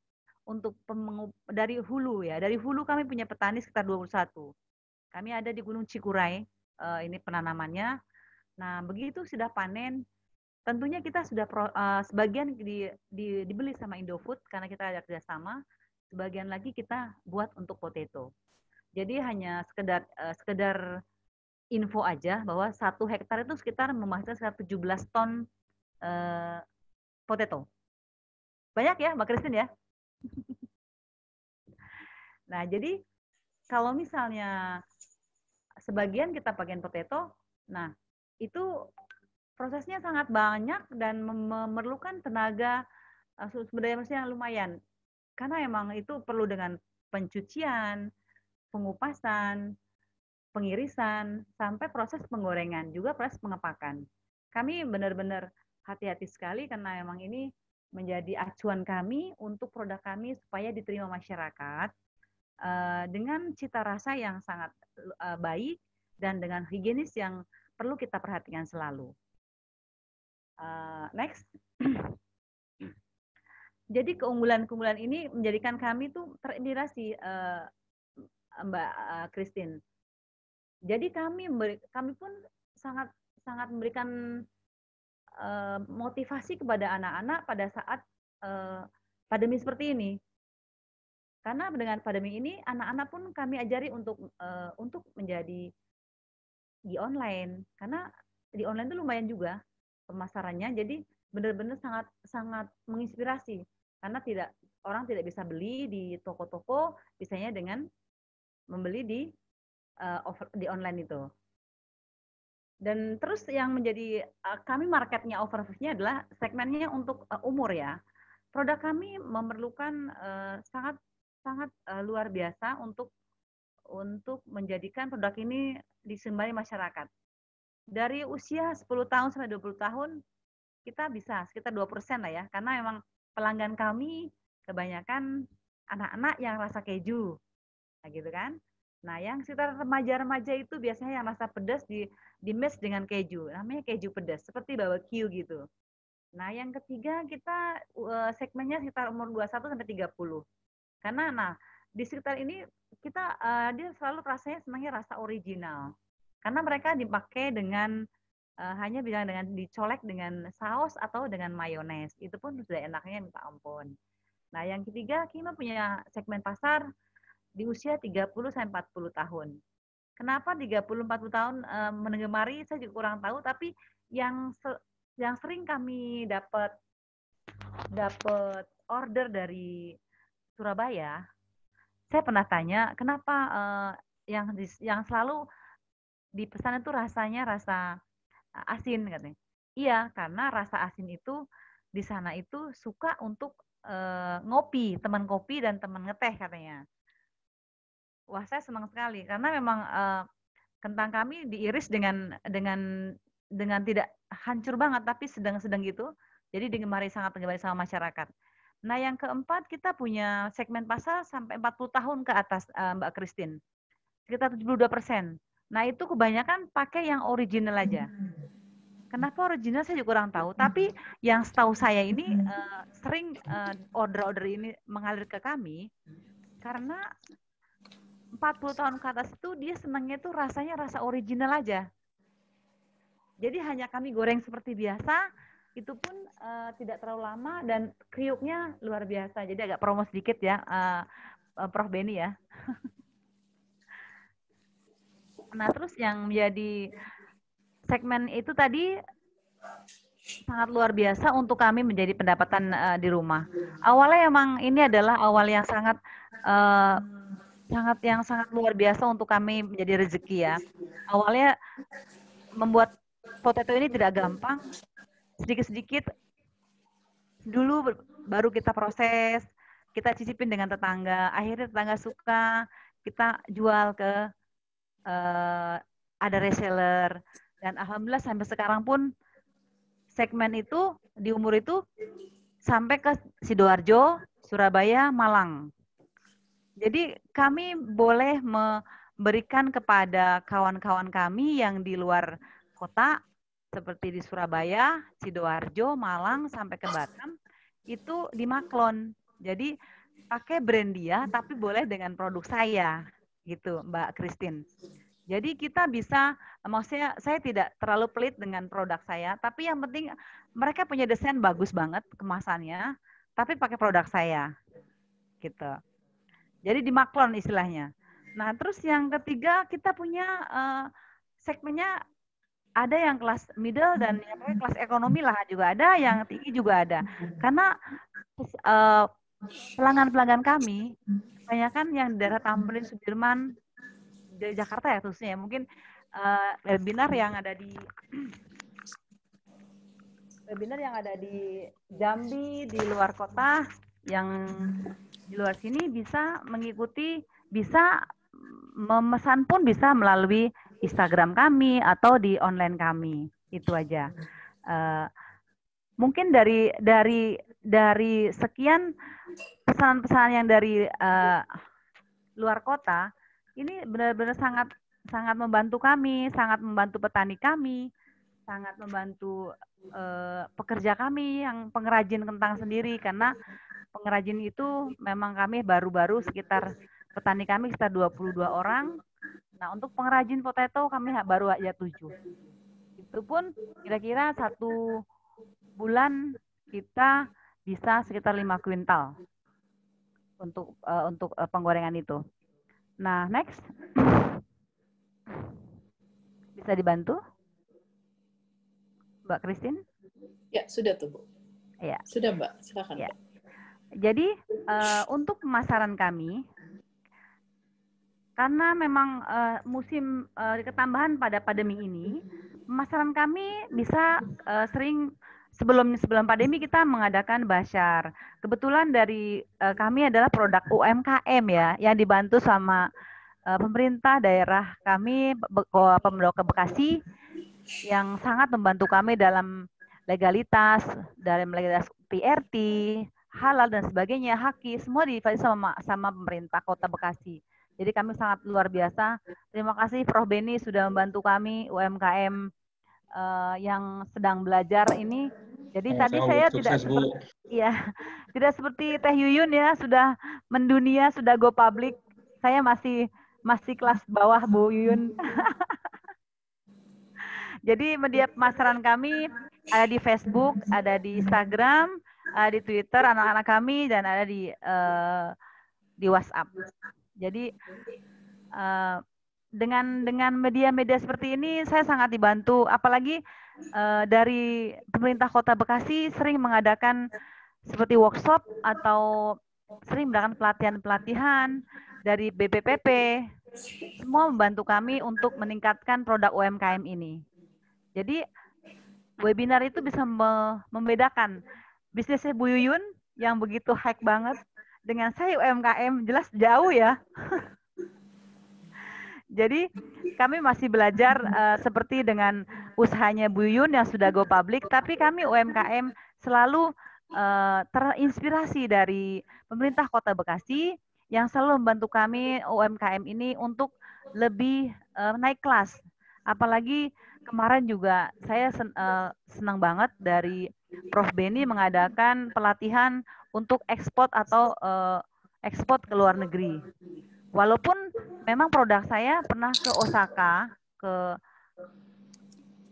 untuk pemengu, dari hulu ya. Dari hulu kami punya petani sekitar 21. Kami ada di Gunung Cikuray, uh, ini penanamannya. Nah, begitu sudah panen, tentunya kita sudah pro, uh, sebagian di, di, dibeli sama Indofood karena kita ada kerjasama, sebagian lagi kita buat untuk potato. Jadi hanya sekedar uh, sekedar info aja bahwa satu hektar itu sekitar memasukkan sekitar 17 ton uh, potato. Banyak ya Mbak Kristin ya? nah, jadi kalau misalnya sebagian kita pakai potato, nah itu prosesnya sangat banyak dan memerlukan tenaga eh, sumber daya manusia yang lumayan. Karena emang itu perlu dengan pencucian, pengupasan, pengirisan, sampai proses penggorengan, juga proses pengepakan. Kami benar-benar hati-hati sekali karena memang ini menjadi acuan kami untuk produk kami supaya diterima masyarakat eh, dengan cita rasa yang sangat eh, baik dan dengan higienis yang perlu kita perhatikan selalu. Eh, next. Jadi keunggulan-keunggulan ini menjadikan kami tuh terinspirasi Mbak eh, Christine. Jadi kami kami pun sangat sangat memberikan eh, motivasi kepada anak-anak pada saat eh, pandemi seperti ini. Karena dengan pandemi ini anak-anak pun kami ajari untuk untuk menjadi di online karena di online itu lumayan juga pemasarannya jadi benar-benar sangat sangat menginspirasi karena tidak orang tidak bisa beli di toko-toko biasanya dengan membeli di uh, over, di online itu. Dan terus yang menjadi uh, kami marketnya overseas-nya adalah segmennya untuk uh, umur ya. Produk kami memerlukan uh, sangat sangat uh, luar biasa untuk untuk menjadikan produk ini disembari masyarakat. Dari usia 10 tahun sampai 20 tahun kita bisa sekitar 2% lah ya karena emang pelanggan kami kebanyakan anak-anak yang rasa keju Nah, gitu kan? Nah, yang sekitar remaja-remaja itu biasanya yang rasa pedas di di mix dengan keju. Namanya keju pedas, seperti barbecue gitu. Nah, yang ketiga kita eh, segmennya sekitar umur 21 sampai 30. Karena nah, di sekitar ini kita uh, dia selalu rasanya senangnya rasa original. Karena mereka dipakai dengan uh, hanya bilang dengan dicolek dengan saus atau dengan mayones. Itu pun sudah enaknya minta ampun. Nah, yang ketiga, kita punya segmen pasar di usia 30 sampai 40 tahun. Kenapa 30 40 tahun e, eh, mengemari saya juga kurang tahu tapi yang se, yang sering kami dapat dapat order dari Surabaya. Saya pernah tanya kenapa e, yang yang selalu dipesan itu rasanya rasa asin katanya. Iya, karena rasa asin itu di sana itu suka untuk e, ngopi, teman kopi dan teman ngeteh katanya. Wah, saya senang sekali karena memang uh, kentang kami diiris dengan dengan dengan tidak hancur banget tapi sedang-sedang gitu. Jadi digemari sangat digemari sama masyarakat. Nah, yang keempat kita punya segmen pasar sampai 40 tahun ke atas uh, Mbak Christine. Sekitar 72 persen. Nah, itu kebanyakan pakai yang original aja. Kenapa original saya juga kurang tahu, tapi yang setahu saya ini uh, sering order uh, order -order ini mengalir ke kami karena 40 tahun ke atas itu dia senangnya tuh rasanya rasa original aja. Jadi hanya kami goreng seperti biasa, itu pun uh, tidak terlalu lama dan kriuknya luar biasa. Jadi agak promo sedikit ya, uh, uh, Prof. Beni ya. nah terus yang menjadi segmen itu tadi sangat luar biasa untuk kami menjadi pendapatan uh, di rumah. Awalnya emang ini adalah awal yang sangat uh, sangat yang sangat luar biasa untuk kami menjadi rezeki ya. Awalnya membuat potato ini tidak gampang. Sedikit-sedikit dulu baru kita proses, kita cicipin dengan tetangga. Akhirnya tetangga suka, kita jual ke uh, ada reseller dan alhamdulillah sampai sekarang pun segmen itu di umur itu sampai ke Sidoarjo, Surabaya, Malang. Jadi kami boleh memberikan kepada kawan-kawan kami yang di luar kota seperti di Surabaya, Sidoarjo, Malang sampai ke Batam itu di Maklon. Jadi pakai brand dia tapi boleh dengan produk saya gitu Mbak Christine. Jadi kita bisa, maksudnya saya tidak terlalu pelit dengan produk saya, tapi yang penting mereka punya desain bagus banget kemasannya, tapi pakai produk saya, gitu. Jadi maklon istilahnya. Nah, terus yang ketiga kita punya uh, segmennya ada yang kelas middle dan yang kelas ekonomi lah juga ada, yang tinggi juga ada. Karena uh, pelanggan-pelanggan kami kebanyakan yang di daerah Tamrin, Sudirman, dari Jakarta ya khususnya ya. Mungkin uh, webinar yang ada di webinar yang ada di Jambi, di luar kota yang di luar sini bisa mengikuti, bisa memesan pun bisa melalui Instagram kami atau di online kami. Itu aja. Uh, mungkin dari dari dari sekian pesan-pesan yang dari uh, luar kota ini benar-benar sangat sangat membantu kami, sangat membantu petani kami, sangat membantu uh, pekerja kami yang pengrajin kentang sendiri karena pengrajin itu memang kami baru-baru sekitar petani kami sekitar 22 orang. Nah, untuk pengrajin potato kami baru aja 7. Itu pun kira-kira satu bulan kita bisa sekitar 5 kuintal untuk uh, untuk uh, penggorengan itu. Nah, next. Bisa dibantu? Mbak Christine? Ya, sudah tuh, Bu. Ya. Sudah, Mbak. Silakan. Ya. Mbak. Jadi uh, untuk pemasaran kami, karena memang uh, musim uh, ketambahan pada pandemi ini, pemasaran kami bisa uh, sering sebelum sebelum pandemi kita mengadakan basyar. Kebetulan dari uh, kami adalah produk UMKM ya yang dibantu sama uh, pemerintah daerah kami pemerintah ke Bekasi yang sangat membantu kami dalam legalitas, dalam legalitas PRT, halal dan sebagainya, haki, semua divalidasi sama sama pemerintah Kota Bekasi. Jadi kami sangat luar biasa. Terima kasih Prof Beni sudah membantu kami UMKM uh, eh, yang sedang belajar ini. Jadi Sama tadi saya tidak seperti, ya, tidak seperti Teh Yuyun ya sudah mendunia sudah go public. Saya masih masih kelas bawah Bu Yuyun. Jadi media pemasaran kami ada di Facebook, ada di Instagram, uh, di Twitter anak-anak kami dan ada di uh, di WhatsApp. Jadi uh, dengan dengan media-media seperti ini saya sangat dibantu apalagi uh, dari pemerintah Kota Bekasi sering mengadakan seperti workshop atau sering mengadakan pelatihan-pelatihan dari BPPP semua membantu kami untuk meningkatkan produk UMKM ini. Jadi webinar itu bisa membedakan bisnisnya Bu Yuyun yang begitu hype banget dengan saya UMKM jelas jauh ya. Jadi kami masih belajar uh, seperti dengan usahanya Bu Yun yang sudah go public, tapi kami UMKM selalu uh, terinspirasi dari pemerintah Kota Bekasi yang selalu membantu kami UMKM ini untuk lebih uh, naik kelas. Apalagi kemarin juga saya sen, uh, senang banget dari Prof Beni mengadakan pelatihan untuk ekspor atau uh, ekspor ke luar negeri. Walaupun memang produk saya pernah ke Osaka, ke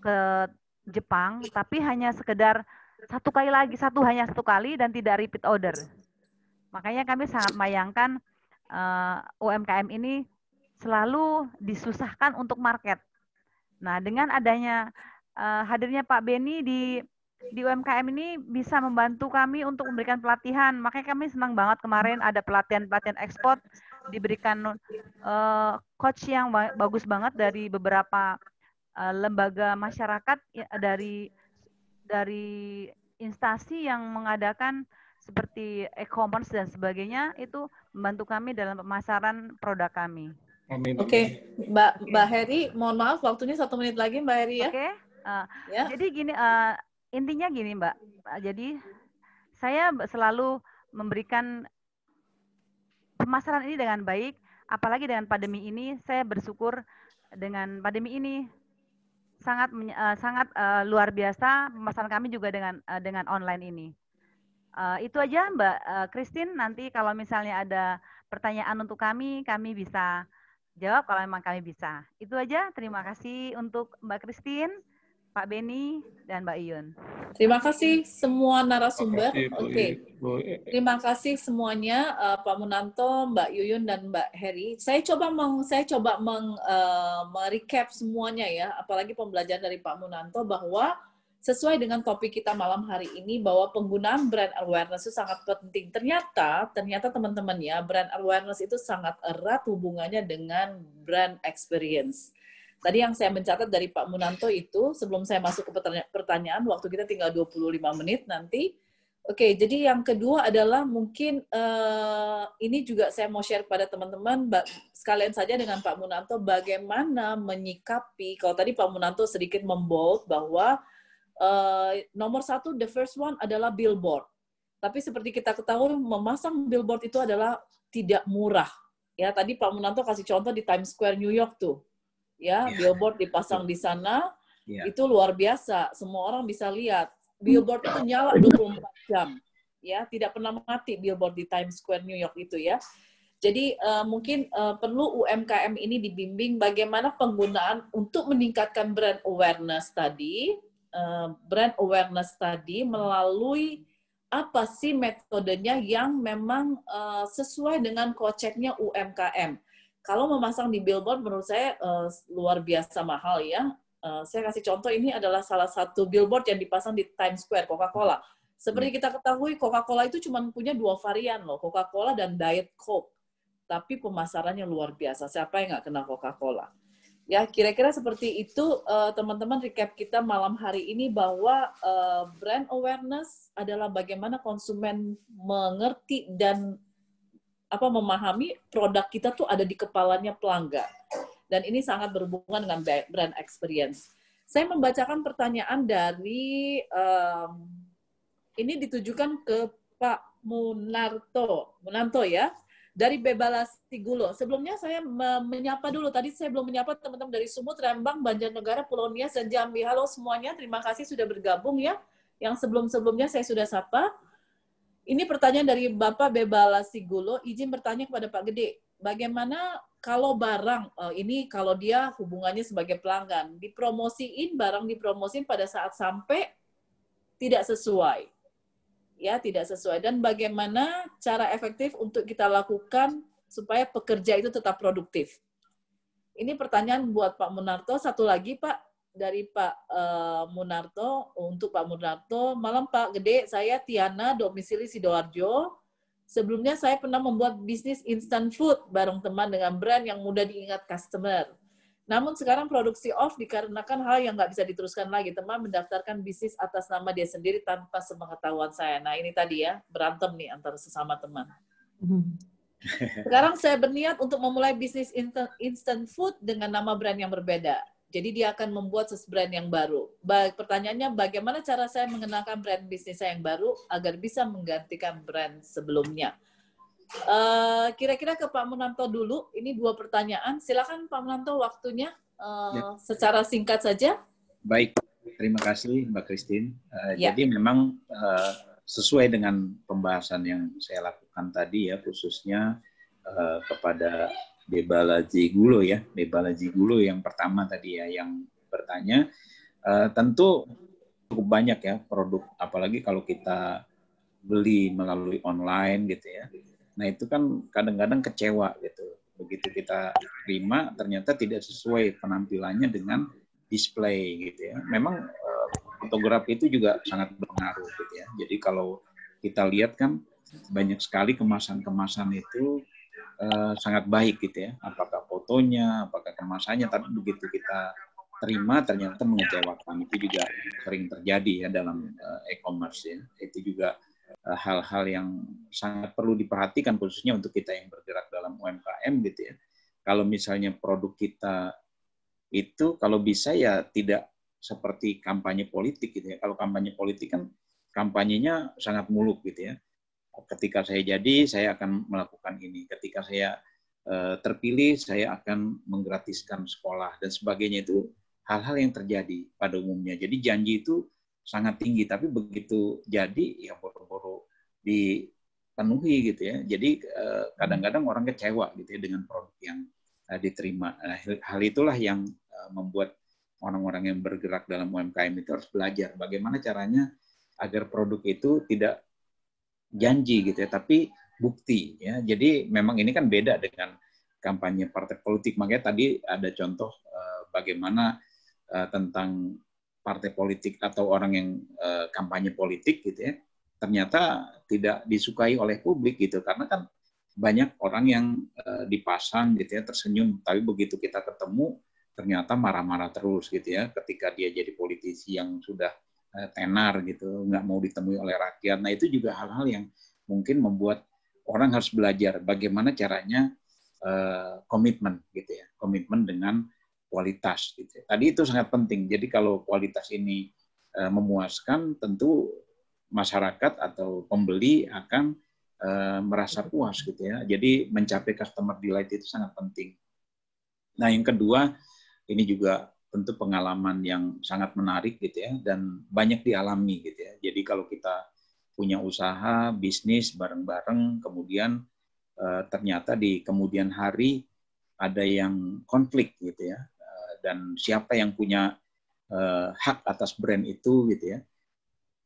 ke Jepang, tapi hanya sekedar satu kali lagi, satu hanya satu kali dan tidak repeat order. Makanya kami sangat mayangkan uh, eh, UMKM ini selalu disusahkan untuk market. Nah, dengan adanya uh, hadirnya Pak Beni di di UMKM ini bisa membantu kami untuk memberikan pelatihan. Makanya kami senang banget kemarin ada pelatihan-pelatihan ekspor diberikan uh, coach yang bagus banget dari beberapa uh, lembaga masyarakat ya, dari dari instansi yang mengadakan seperti e-commerce dan sebagainya itu membantu kami dalam pemasaran produk kami. Oke, okay. Mbak Mbak Heri, mohon maaf waktunya satu menit lagi Mbak Heri ya. Oke. Okay. Uh, ya. Jadi gini uh, intinya gini Mbak. Ah, jadi saya selalu memberikan pemasaran ini dengan baik, apalagi dengan pandemi ini saya bersyukur dengan pandemi ini sangat uh, sangat uh, luar biasa pemasaran kami juga dengan uh, dengan online ini. Uh, itu aja Mbak Kristin uh, nanti kalau misalnya ada pertanyaan untuk kami kami bisa jawab kalau memang kami bisa. Itu aja. Terima kasih untuk Mbak Christine, Pak Beni, dan Mbak Iyun. Terima kasih semua narasumber. Oke. Okay. Terima kasih semuanya uh, Pak Munanto, Mbak Yuyun dan Mbak Heri. Saya coba meng saya coba meng uh, merecap semuanya ya, apalagi pembelajaran dari Pak Munanto bahwa sesuai dengan topik kita malam hari ini bahwa penggunaan brand awareness itu sangat penting. Ternyata, ternyata teman-teman ya, brand awareness itu sangat erat hubungannya dengan brand experience. Tadi yang saya mencatat dari Pak Munanto itu, sebelum saya masuk ke pertanyaan, waktu kita tinggal 25 menit nanti. Oke, jadi yang kedua adalah mungkin uh, ini juga saya mau share pada teman-teman, sekalian saja dengan Pak Munanto, bagaimana menyikapi, kalau tadi Pak Munanto sedikit membold bahwa Eh, nomor satu the first one adalah billboard. Tapi seperti kita ketahui memasang billboard itu adalah tidak murah. Ya tadi Pak Munanto kasih contoh di Times Square New York tuh, ya yeah. billboard dipasang di sana yeah. itu luar biasa. Semua orang bisa lihat billboard itu nyala 24 jam. Ya tidak pernah mati billboard di Times Square New York itu ya. Jadi uh, mungkin uh, perlu UMKM ini dibimbing bagaimana penggunaan untuk meningkatkan brand awareness tadi, Eh, brand awareness tadi melalui apa sih metodenya yang memang eh, sesuai dengan koceknya UMKM. Kalau memasang di billboard menurut saya eh, luar biasa mahal ya. saya kasih contoh ini adalah salah satu billboard yang dipasang di Times Square Coca-Cola. Seperti hmm. kita ketahui Coca-Cola itu cuma punya dua varian loh, Coca-Cola dan Diet Coke. Tapi pemasarannya luar biasa. Siapa yang nggak kenal Coca-Cola? Ya, kira-kira seperti itu eh, teman-teman uh, recap kita malam hari ini bahwa uh, brand awareness adalah bagaimana konsumen mengerti dan apa memahami produk kita tuh ada di kepalanya pelanggan. Dan ini sangat berhubungan dengan brand experience. Saya membacakan pertanyaan dari um, ini ditujukan ke Pak Munarto. Munanto ya dari Bebalas Sigulo. Sebelumnya saya me menyapa dulu. Tadi saya belum menyapa teman-teman dari Sumut, Rembang, Banjarnegara, Pulau Nias, dan Jambi. Halo semuanya, terima kasih sudah bergabung ya. Yang sebelum-sebelumnya saya sudah sapa. Ini pertanyaan dari Bapak Bebalas Sigulo. Izin bertanya kepada Pak Gede, bagaimana kalau barang eh, ini kalau dia hubungannya sebagai pelanggan dipromosiin barang dipromosiin pada saat sampai tidak sesuai ya tidak sesuai dan bagaimana cara efektif untuk kita lakukan supaya pekerja itu tetap produktif. Ini pertanyaan buat Pak Munarto. Satu lagi Pak dari Pak eh, Munarto untuk Pak Munarto. Malam Pak Gede, saya Tiana domisili Sidoarjo. Sebelumnya saya pernah membuat bisnis instant food bareng teman dengan brand yang mudah diingat customer. Namun sekarang produksi off dikarenakan hal yang nggak bisa diteruskan lagi. Teman mendaftarkan bisnis atas nama dia sendiri tanpa sepengetahuan saya. Nah ini tadi ya, berantem nih antara sesama teman. Hmm. Sekarang saya berniat untuk memulai bisnis instant food dengan nama brand yang berbeda. Jadi dia akan membuat brand yang baru. Baik, pertanyaannya bagaimana cara saya mengenalkan brand bisnis saya yang baru agar bisa menggantikan brand sebelumnya? kira eh, kira-kira ke Pak Munanto dulu, ini dua pertanyaan. Silakan Pak Munanto waktunya uh, ya. secara singkat saja. Baik, terima kasih Mbak Christine. Uh, ya. Jadi memang uh, sesuai dengan pembahasan yang saya lakukan tadi ya, khususnya uh, kepada Debala Jigulo ya, Debala Jigulo yang pertama tadi ya yang bertanya. Uh, tentu cukup banyak ya produk, apalagi kalau kita beli melalui online gitu ya Nah itu kan kadang-kadang kecewa gitu. Begitu kita terima ternyata tidak sesuai penampilannya dengan display gitu ya. Memang eh, fotografi itu juga sangat berpengaruh gitu ya. Jadi kalau kita lihat kan banyak sekali kemasan-kemasan itu eh, sangat baik gitu ya. Apakah fotonya, apakah kemasannya, tapi begitu kita terima ternyata mengecewakan itu juga sering terjadi ya dalam eh, e-commerce ya. Itu juga Eh, hal-hal yang sangat perlu diperhatikan khususnya untuk kita yang bergerak dalam UMKM gitu ya. Kalau misalnya produk kita itu kalau bisa ya tidak seperti kampanye politik gitu ya. Kalau kampanye politik kan kampanyenya sangat muluk gitu ya. Ketika saya jadi saya akan melakukan ini. Ketika saya eh, terpilih saya akan menggratiskan sekolah dan sebagainya itu hal-hal yang terjadi pada umumnya. Jadi janji itu sangat tinggi tapi begitu jadi ya boro-boro dipenuhi gitu ya jadi eh, kadang-kadang orang kecewa gitu ya dengan produk yang eh, diterima nah hal itulah yang eh, membuat orang-orang yang bergerak dalam UMKM itu harus belajar bagaimana caranya agar produk itu tidak janji gitu ya tapi bukti ya jadi memang ini kan beda dengan kampanye partai politik makanya tadi ada contoh bagaimana tentang partai politik atau orang yang e, kampanye politik gitu ya ternyata tidak disukai oleh publik gitu karena kan banyak orang yang e, dipasang gitu ya tersenyum tapi begitu kita ketemu ternyata marah-marah terus gitu ya ketika dia jadi politisi yang sudah e, tenar gitu nggak mau ditemui oleh rakyat nah itu juga hal-hal yang mungkin membuat orang harus belajar bagaimana caranya komitmen komitmen gitu ya komitmen dengan kualitas. Gitu. Ya. Tadi itu sangat penting. Jadi kalau kualitas ini eh, memuaskan, tentu masyarakat atau pembeli akan eh, merasa puas gitu ya. Jadi mencapai customer delight itu sangat penting. Nah yang kedua ini juga tentu pengalaman yang sangat menarik gitu ya dan banyak dialami gitu ya. Jadi kalau kita punya usaha bisnis bareng-bareng kemudian eh, ternyata di kemudian hari ada yang konflik gitu ya dan siapa yang punya uh, hak atas brand itu gitu ya.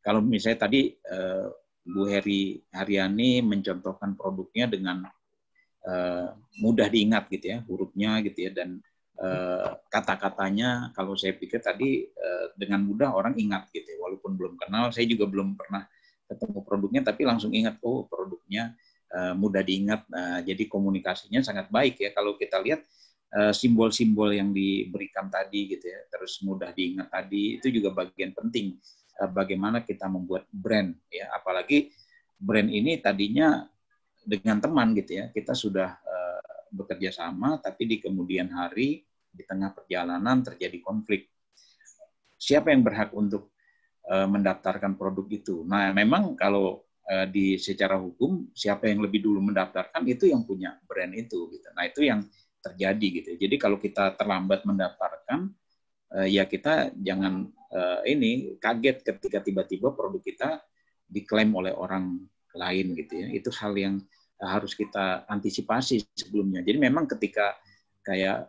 Kalau misalnya tadi uh, Bu Heri Haryani mencontohkan produknya dengan uh, mudah diingat gitu ya, hurufnya gitu ya dan uh, kata-katanya kalau saya pikir tadi uh, dengan mudah orang ingat gitu ya. Walaupun belum kenal, saya juga belum pernah ketemu produknya tapi langsung ingat oh produknya mudah diingat. uh, jadi komunikasinya sangat baik ya. Kalau kita lihat Eh, simbol-simbol yang diberikan tadi gitu ya, terus mudah diingat tadi itu juga bagian penting eh, bagaimana kita membuat brand ya, apalagi brand ini tadinya dengan teman gitu ya, kita sudah eh, bekerja sama tapi di kemudian hari di tengah perjalanan terjadi konflik. Siapa yang berhak untuk mendaftarkan produk itu? Nah, memang kalau di secara hukum siapa yang lebih dulu mendaftarkan itu yang punya brand itu gitu. Nah, itu yang terjadi gitu. Ya. Jadi kalau kita terlambat mendaftarkan, eh, ya kita jangan eh, ini kaget ketika tiba-tiba produk kita diklaim oleh orang lain gitu ya. Itu hal yang eh, harus kita antisipasi sebelumnya. Jadi memang ketika kayak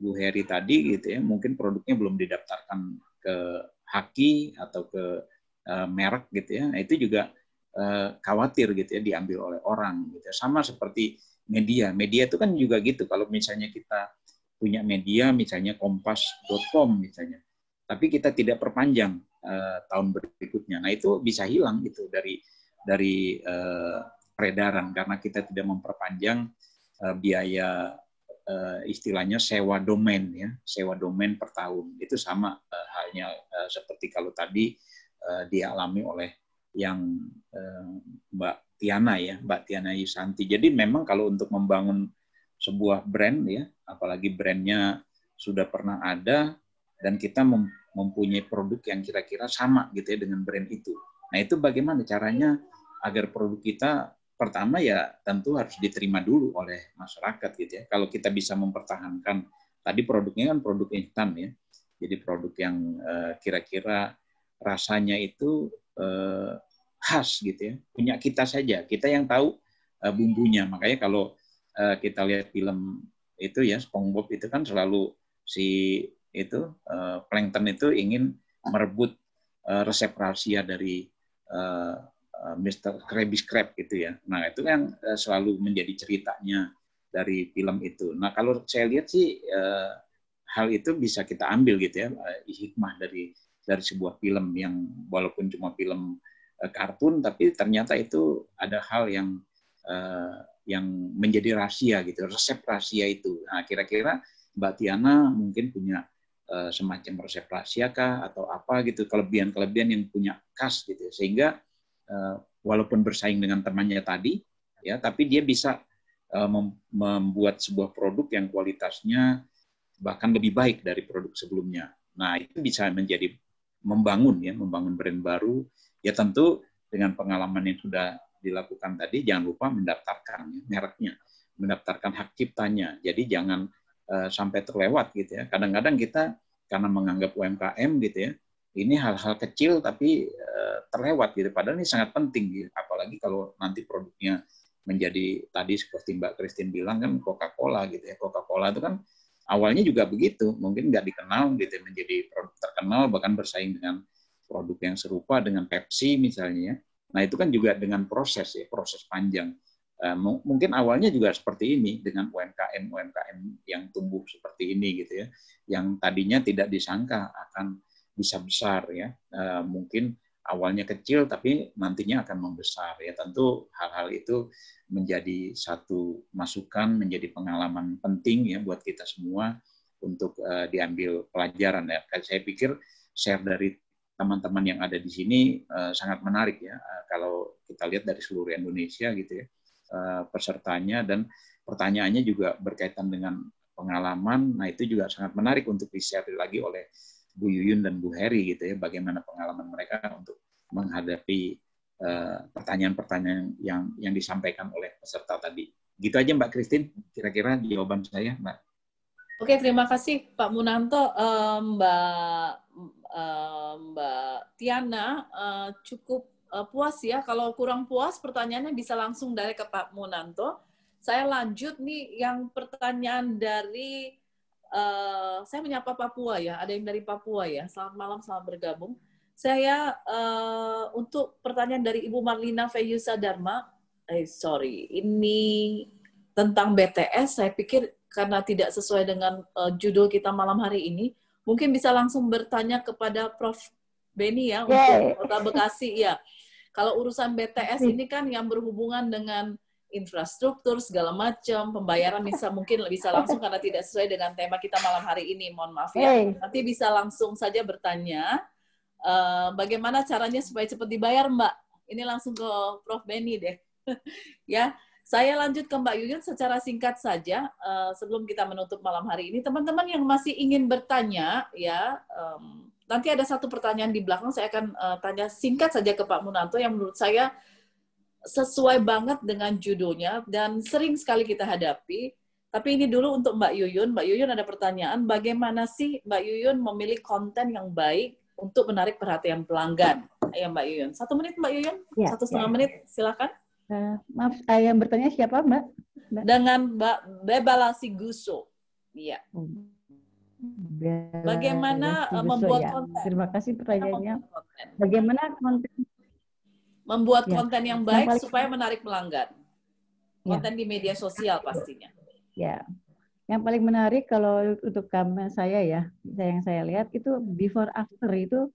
Bu Heri tadi gitu ya, mungkin produknya belum didaftarkan ke Haki atau ke merek gitu ya. itu juga khawatir gitu ya diambil oleh orang gitu. Ya. Sama seperti media. Media itu kan juga gitu. Kalau misalnya kita punya media, misalnya kompas.com misalnya, tapi kita tidak perpanjang uh, tahun berikutnya. Nah itu bisa hilang itu dari dari uh, peredaran karena kita tidak memperpanjang uh, biaya uh, istilahnya sewa domain ya, sewa domain per tahun. Itu sama uh, halnya uh, seperti kalau tadi uh, dialami oleh yang uh, Mbak Tiana ya, Mbak Tiana Yusanti. Jadi memang kalau untuk membangun sebuah brand ya, apalagi brandnya sudah pernah ada dan kita mempunyai produk yang kira-kira sama gitu ya dengan brand itu. Nah itu bagaimana caranya agar produk kita pertama ya tentu harus diterima dulu oleh masyarakat gitu ya. Kalau kita bisa mempertahankan tadi produknya kan produk instan ya, jadi produk yang eh, kira-kira rasanya itu eh, khas gitu ya, punya kita saja. Kita yang tahu uh, bumbunya. Makanya kalau uh, kita lihat film itu ya SpongeBob itu kan selalu si itu uh, plankton itu ingin merebut uh, resep rahasia dari uh, uh, Mr. Krabby Krab gitu ya. Nah, itu yang uh, selalu menjadi ceritanya dari film itu. Nah, kalau saya lihat sih uh, hal itu bisa kita ambil gitu ya uh, hikmah dari dari sebuah film yang walaupun cuma film Eh, kartun tapi ternyata itu ada hal yang uh, yang menjadi rahasia gitu resep rahasia itu nah kira-kira Mbak Tiana mungkin punya uh, semacam resep rahasia kah atau apa gitu kelebihan-kelebihan yang punya khas gitu ya. sehingga uh, walaupun bersaing dengan temannya tadi ya tapi dia bisa membuat sebuah produk yang kualitasnya bahkan lebih baik dari produk sebelumnya nah itu bisa menjadi membangun ya membangun brand baru Ya tentu dengan pengalaman yang sudah dilakukan tadi, jangan lupa mendaftarkan ya, mereknya, mendaftarkan hak ciptanya. Jadi jangan uh, sampai terlewat gitu ya. Kadang-kadang kita karena menganggap UMKM gitu ya, ini hal-hal kecil tapi uh, terlewat gitu. Padahal ini sangat penting, gitu. apalagi kalau nanti produknya menjadi tadi seperti Mbak Christine bilang kan Coca-Cola gitu ya. Coca-Cola itu kan awalnya juga begitu, mungkin nggak dikenal gitu ya, menjadi produk terkenal bahkan bersaing dengan produk yang serupa dengan Pepsi misalnya. Ya. Nah itu kan juga dengan proses ya, proses panjang. Eh, mungkin awalnya juga seperti ini dengan UMKM UMKM yang tumbuh seperti ini gitu ya, yang tadinya tidak disangka akan bisa besar ya. Eh, mungkin awalnya kecil tapi nantinya akan membesar ya tentu hal-hal itu menjadi satu masukan menjadi pengalaman penting ya buat kita semua untuk eh, diambil pelajaran ya saya pikir share dari teman-teman yang ada di sini uh, sangat menarik ya uh, kalau kita lihat dari seluruh Indonesia gitu ya uh, pesertanya dan pertanyaannya juga berkaitan dengan pengalaman nah itu juga sangat menarik untuk di-share lagi oleh Bu Yuyun dan Bu Heri gitu ya bagaimana pengalaman mereka untuk menghadapi pertanyaan-pertanyaan yang yang disampaikan oleh peserta tadi gitu aja Mbak Christine kira-kira jawaban saya Mbak Oke, terima kasih Pak Munanto, eh, Mbak eh, Mbak Tiana eh, cukup puas ya. Kalau kurang puas, pertanyaannya bisa langsung dari ke Pak Munanto. Saya lanjut nih yang pertanyaan dari saya menyapa Papua ya. Ada yang dari Papua ya. Selamat malam, selamat bergabung. Saya untuk pertanyaan dari Ibu Marlina Feyusa Dharma. Eh sorry, ini tentang BTS. Saya pikir karena tidak sesuai dengan uh, judul kita malam hari ini, mungkin bisa langsung bertanya kepada Prof. Beni ya Yay. untuk iya. Kota Bekasi ya. Kalau urusan BTS ini kan yang berhubungan dengan infrastruktur segala macam, pembayaran bisa mungkin bisa langsung karena tidak sesuai dengan tema kita malam hari ini. Mohon maaf ya. Yay. Nanti bisa langsung saja bertanya uh, bagaimana caranya supaya cepat dibayar, Mbak. Ini langsung ke Prof. Beni deh. ya. Saya lanjut ke Mbak Yuyun secara singkat saja uh, sebelum kita menutup malam hari ini. Teman-teman yang masih ingin bertanya ya, um, nanti ada satu pertanyaan di belakang saya akan uh, tanya singkat saja ke Pak Munanto yang menurut saya sesuai banget dengan judulnya dan sering sekali kita hadapi. Tapi ini dulu untuk Mbak Yuyun. Mbak Yuyun ada pertanyaan, bagaimana sih Mbak Yuyun memilih konten yang baik untuk menarik perhatian pelanggan? Ayo ya, Mbak Yuyun. Satu menit Mbak Yuyun, ya, satu ya. setengah ya. menit silakan. Eh, maaf, eh, yang bertanya siapa Mbak? Mbak? Dengan Mbak Bebalasi Gusu, Iya. Bagaimana eh, membuat ya. konten? Terima kasih pertanyaannya. Bagaimana konten? Membuat ya. konten yang baik yang supaya menarik pelanggan. Ya. Konten ya. di media sosial pastinya. Ya. Yang paling menarik kalau untuk kami saya ya, yang saya lihat itu before after itu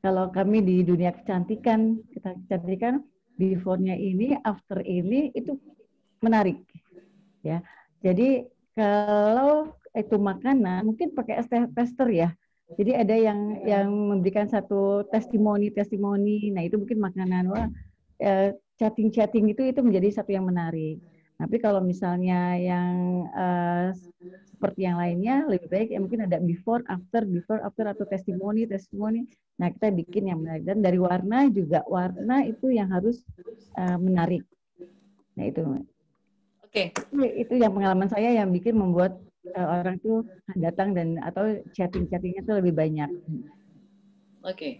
kalau kami di dunia kecantikan, kita kecantikan before ini, after ini itu menarik. Ya. Jadi kalau itu makanan mungkin pakai tester ya. Jadi ada yang yang memberikan satu testimoni testimoni. Nah itu mungkin makanan wah eh, chatting chatting itu itu menjadi satu yang menarik. Tapi kalau misalnya yang eh, seperti yang lainnya lebih baik ya mungkin ada before after before after atau testimoni testimoni nah kita bikin yang menarik dan dari warna juga warna itu yang harus uh, menarik nah itu oke okay. itu yang pengalaman saya yang bikin membuat uh, orang tuh datang dan atau chatting chattingnya tuh lebih banyak oke okay.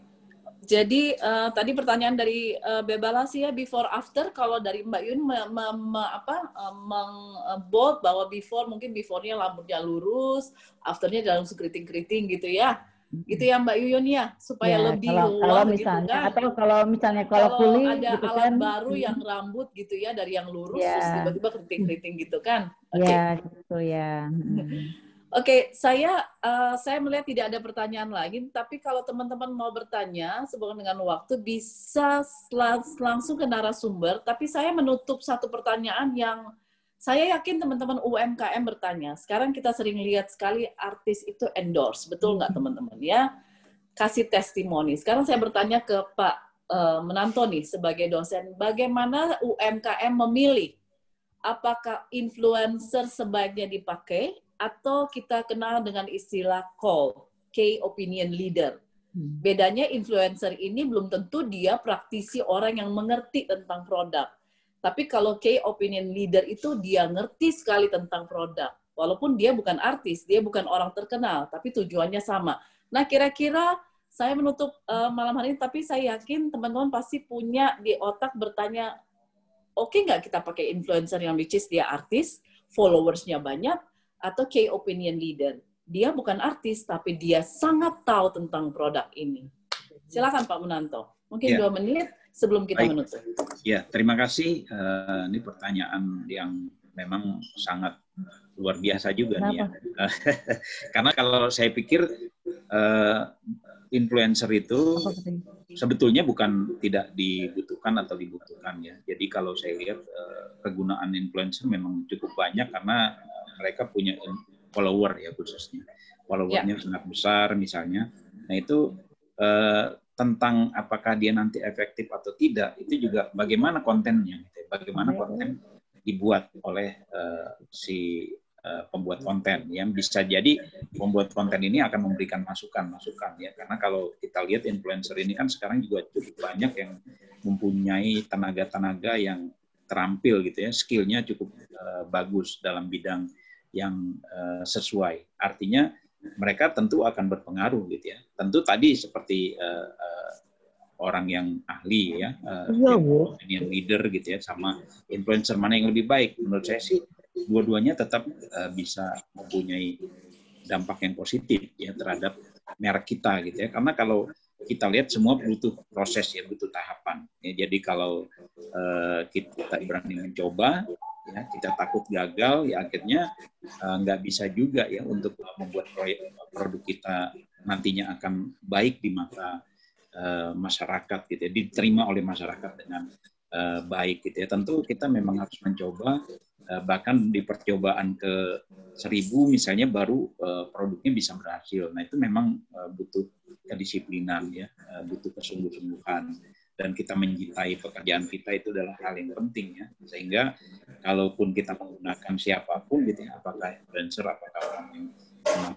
Jadi uh, tadi pertanyaan dari uh, sih ya before after kalau dari Mbak Yun me, me, me, apa uh, eh, mengbold bahwa before mungkin beforenya rambutnya lurus, afternya dalam keriting-keriting gitu ya. Gitu ya Mbak Yun ya supaya ya, lebih kalau, luar kalau gitu kan. Atau kalau misalnya kalau, kalau kulit ada gitu alat kan. baru yang rambut gitu ya dari yang lurus ya. tiba-tiba keriting-keriting gitu kan. Ya, okay. gitu ya. Hmm. Oke, okay, saya uh, saya melihat tidak ada pertanyaan lagi, tapi kalau teman-teman mau bertanya sebelum dengan waktu bisa langsung ke narasumber, tapi saya menutup satu pertanyaan yang saya yakin teman-teman UMKM bertanya. Sekarang kita sering lihat sekali artis itu endorse, betul nggak teman-teman ya? Kasih testimoni. Sekarang saya bertanya ke Pak uh, eh, Menanto nih sebagai dosen, bagaimana UMKM memilih apakah influencer sebaiknya dipakai atau kita kenal dengan istilah call, key opinion leader. Hmm. Bedanya influencer ini belum tentu dia praktisi orang yang mengerti tentang produk. Tapi kalau key opinion leader itu dia ngerti sekali tentang produk. Walaupun dia bukan artis, dia bukan orang terkenal, tapi tujuannya sama. Nah, kira-kira saya menutup uh, malam hari ini, tapi saya yakin teman-teman pasti punya di otak bertanya, oke okay nggak kita pakai influencer yang which dia artis, followersnya banyak, atau key opinion leader. Dia bukan artis, tapi dia sangat tahu tentang produk ini. Silakan Pak Munanto. Mungkin ya. dua menit sebelum kita Baik. menutup. Ya, terima kasih. Uh, ini pertanyaan yang memang sangat luar biasa juga Kenapa? nih ya. Karena kalau saya pikir uh, influencer itu sebetulnya bukan tidak dibutuhkan atau dibutuhkan ya. Jadi kalau saya lihat eh, kegunaan influencer memang cukup banyak karena mereka punya follower ya khususnya followernya yeah. sangat besar misalnya nah itu eh, tentang apakah dia nanti efektif atau tidak itu juga bagaimana kontennya gitu ya. bagaimana konten dibuat oleh eh, si eh, pembuat konten yang bisa jadi pembuat konten ini akan memberikan masukan masukan ya karena kalau kita lihat influencer ini kan sekarang juga cukup banyak yang mempunyai tenaga tenaga yang terampil gitu ya skillnya cukup uh, bagus dalam bidang yang uh, sesuai. Artinya mereka tentu akan berpengaruh gitu ya. Tentu tadi seperti uh, uh, orang yang ahli ya, uh, ya yang leader gitu ya, sama influencer mana yang lebih baik. Menurut saya sih dua-duanya tetap uh, bisa mempunyai dampak yang positif ya terhadap merek kita gitu ya. Karena kalau kita lihat semua butuh proses ya, butuh tahapan. Ya, jadi kalau uh, kita berani mencoba, ya kita takut gagal ya akhirnya uh, nggak bisa juga ya untuk membuat proyek produk kita nantinya akan baik di mata uh, masyarakat gitu ya diterima oleh masyarakat dengan uh, baik gitu ya tentu kita memang harus mencoba uh, bahkan di percobaan ke seribu misalnya baru uh, produknya bisa berhasil nah itu memang uh, butuh kedisiplinan ya uh, butuh kesungguh-sungguhan dan kita mencintai pekerjaan kita itu adalah hal yang penting ya sehingga kalaupun kita menggunakan siapapun gitu ya apakah influencer apakah orang yang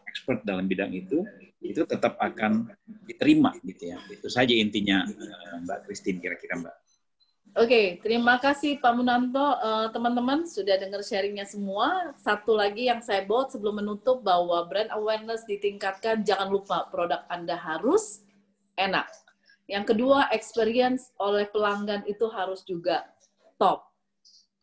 expert dalam bidang itu itu tetap akan diterima gitu ya itu saja intinya eh, Mbak Christine kira-kira Mbak Oke, okay, terima kasih Pak Munanto. Eh, teman-teman uh, sudah dengar sharingnya semua. Satu lagi yang saya bawa sebelum menutup bahwa brand awareness ditingkatkan. Jangan lupa produk Anda harus enak. Yang kedua, experience oleh pelanggan itu harus juga top.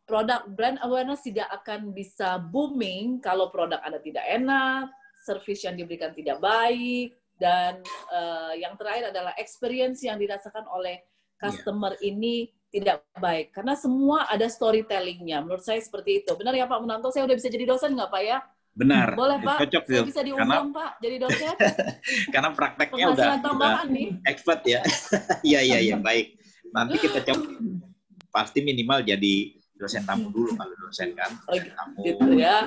Produk brand awareness tidak akan bisa booming kalau produk Anda tidak enak, service yang diberikan tidak baik, dan uh, yang terakhir adalah experience yang dirasakan oleh customer yeah. ini tidak baik. Karena semua ada storytellingnya. Menurut saya seperti itu. Benar ya Pak Menanto? Saya udah bisa jadi dosen nggak Pak ya? Benar. Boleh Pak. Cocok sih. Bisa diundang karena, Pak jadi dosen. karena prakteknya udah, udah nih. expert ya. Iya iya iya baik. Nanti kita coba pasti minimal jadi dosen tamu dulu kalau dosen kan. Oh, tamu. Gitu ya.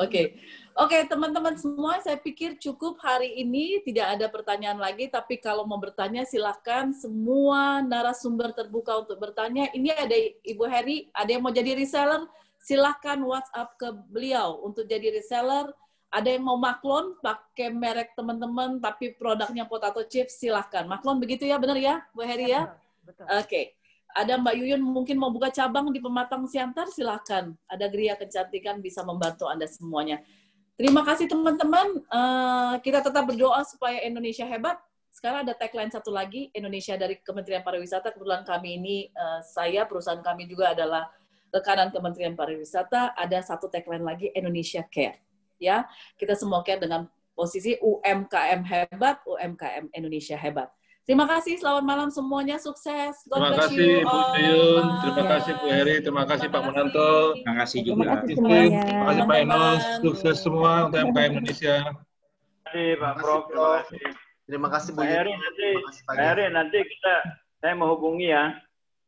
Oke. Oke, teman-teman semua, saya pikir cukup hari ini tidak ada pertanyaan lagi, tapi kalau mau bertanya silahkan semua narasumber terbuka untuk bertanya. Ini ada Ibu Heri, ada yang mau jadi reseller, silahkan WhatsApp ke beliau untuk jadi reseller. Ada yang mau maklon pakai merek teman-teman tapi produknya potato chips silahkan. Maklon begitu ya, benar ya, Bu Heri ya? Oke. Okay. Ada Mbak Yuyun mungkin mau buka cabang di Pematang Siantar, silahkan. Ada Geria Kecantikan bisa membantu Anda semuanya. Terima kasih teman-teman. Uh, kita tetap berdoa supaya Indonesia hebat. Sekarang ada tagline satu lagi, Indonesia dari Kementerian Pariwisata. Kebetulan kami ini, uh, saya, perusahaan kami juga adalah rekanan Kementerian Pariwisata ada satu tagline lagi Indonesia Care. Ya, kita semua care dengan posisi UMKM hebat, UMKM Indonesia hebat. Terima kasih, selamat malam semuanya, sukses. God terima kasih you Bu Yun, terima kasih Bu Heri, terima kasih terima Pak Munanto, Terima kasih juga. Terima kasih, terima kasih Pak Enos, sukses semua untuk Indonesia. Terima kasih Pak Prof. Terima kasih Bu Heri. Nanti, Pak Heri nanti kita, saya mau hubungi ya.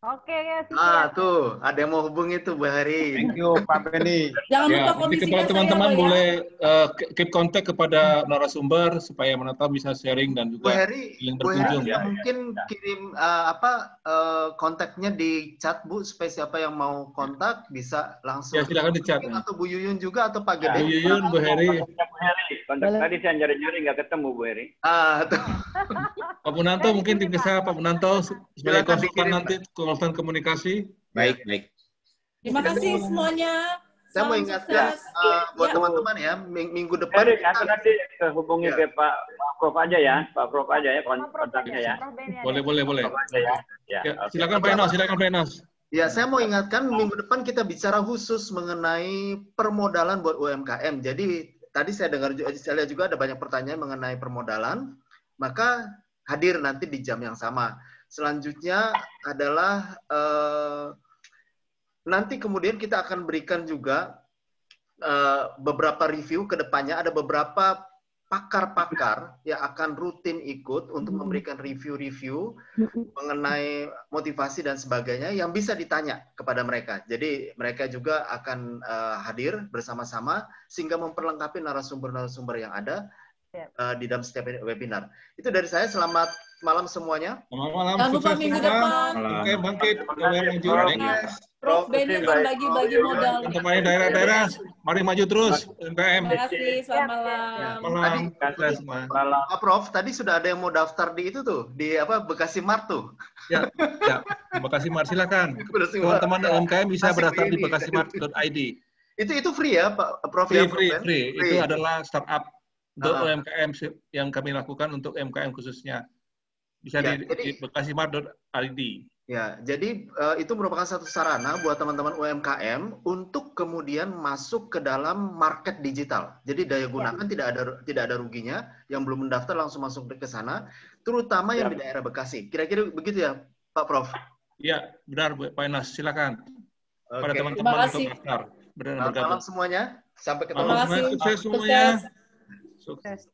Oke, ah, ya. Ah, tuh, ada yang mau hubungi tuh Bu Hari. Thank you, Pak Benny. Jangan ya, lupa nanti kepada teman-teman ya. boleh ya. uh, keep kontak kepada narasumber supaya menata bisa sharing dan juga Bu Hari, Bu Hari ya, mungkin ya. kirim uh, apa uh, kontaknya di chat Bu supaya siapa yang mau kontak bisa langsung. Ya, silakan di chat. Atau Bu Yuyun juga atau Pak Gede. Ya, Bu Yuyun, Bu Hari. Kontak tadi saya nyari-nyari nggak ketemu Bu Hari. Ah, tuh. Pak Munanto mungkin tim saya Pak Munanto sebagai konsultan nanti konsultan komunikasi. Baik, baik. Terima kasih semuanya. Saya mau ingatkan ya, uh, eh, buat ya. teman-teman ya. ya, minggu depan. Ya, kita... nanti hubungi ya. ke Pak, Pak Prof aja ya, Pak Prof aja ya, kontaknya ya. ya. Boleh, boleh, boleh. Ya. Ya, ya, okay. Silakan Pak Enos, silakan Pak Enos. Ya, saya mau ingatkan minggu depan kita bicara khusus mengenai permodalan buat UMKM. Jadi tadi saya dengar saya lihat juga ada banyak pertanyaan mengenai permodalan, maka hadir nanti di jam yang sama. Selanjutnya adalah eh, nanti kemudian kita akan berikan juga eh, beberapa review ke depannya. Ada beberapa pakar-pakar yang akan rutin ikut untuk hmm. memberikan review-review hmm. mengenai motivasi dan sebagainya yang bisa ditanya kepada mereka. Jadi mereka juga akan uh, hadir bersama-sama sehingga memperlengkapi narasumber-narasumber yang ada yeah. Ya. uh, di dalam setiap webinar. Itu dari saya. Selamat malam semuanya. Selamat malam. Jangan lupa minggu depan. Oke, bangkit. Prof Benny berbagi bagi-bagi modal. Teman daerah-daerah, mari maju terus Terima kasih, ya, ya, selamat malam. Malam. malam. Prof, tadi sudah ada yang mau daftar di itu tuh, di apa Bekasi Mart tuh. Ya, ya. Bekasi Mart silakan. Teman-teman UMKM bisa berdaftar di bekasimart.id. Itu itu free ya, Pak Prof? Free, free, free. Itu adalah startup untuk uh, UMKM yang kami lakukan untuk UMKM khususnya. Bisa ya, di, di Ya, jadi uh, itu merupakan satu sarana buat teman-teman UMKM untuk kemudian masuk ke dalam market digital. Jadi daya gunakan ya. tidak ada tidak ada ruginya. Yang belum mendaftar langsung masuk ke sana, terutama ya. yang di ya. daerah Bekasi. Kira-kira begitu ya, Pak Prof? Iya, benar Bu Inas. Silakan. Okay. Pada teman-teman untuk Benar, Selamat malam semuanya. Sampai ketemu. Terima kasih. Sukses semuanya. So, yes.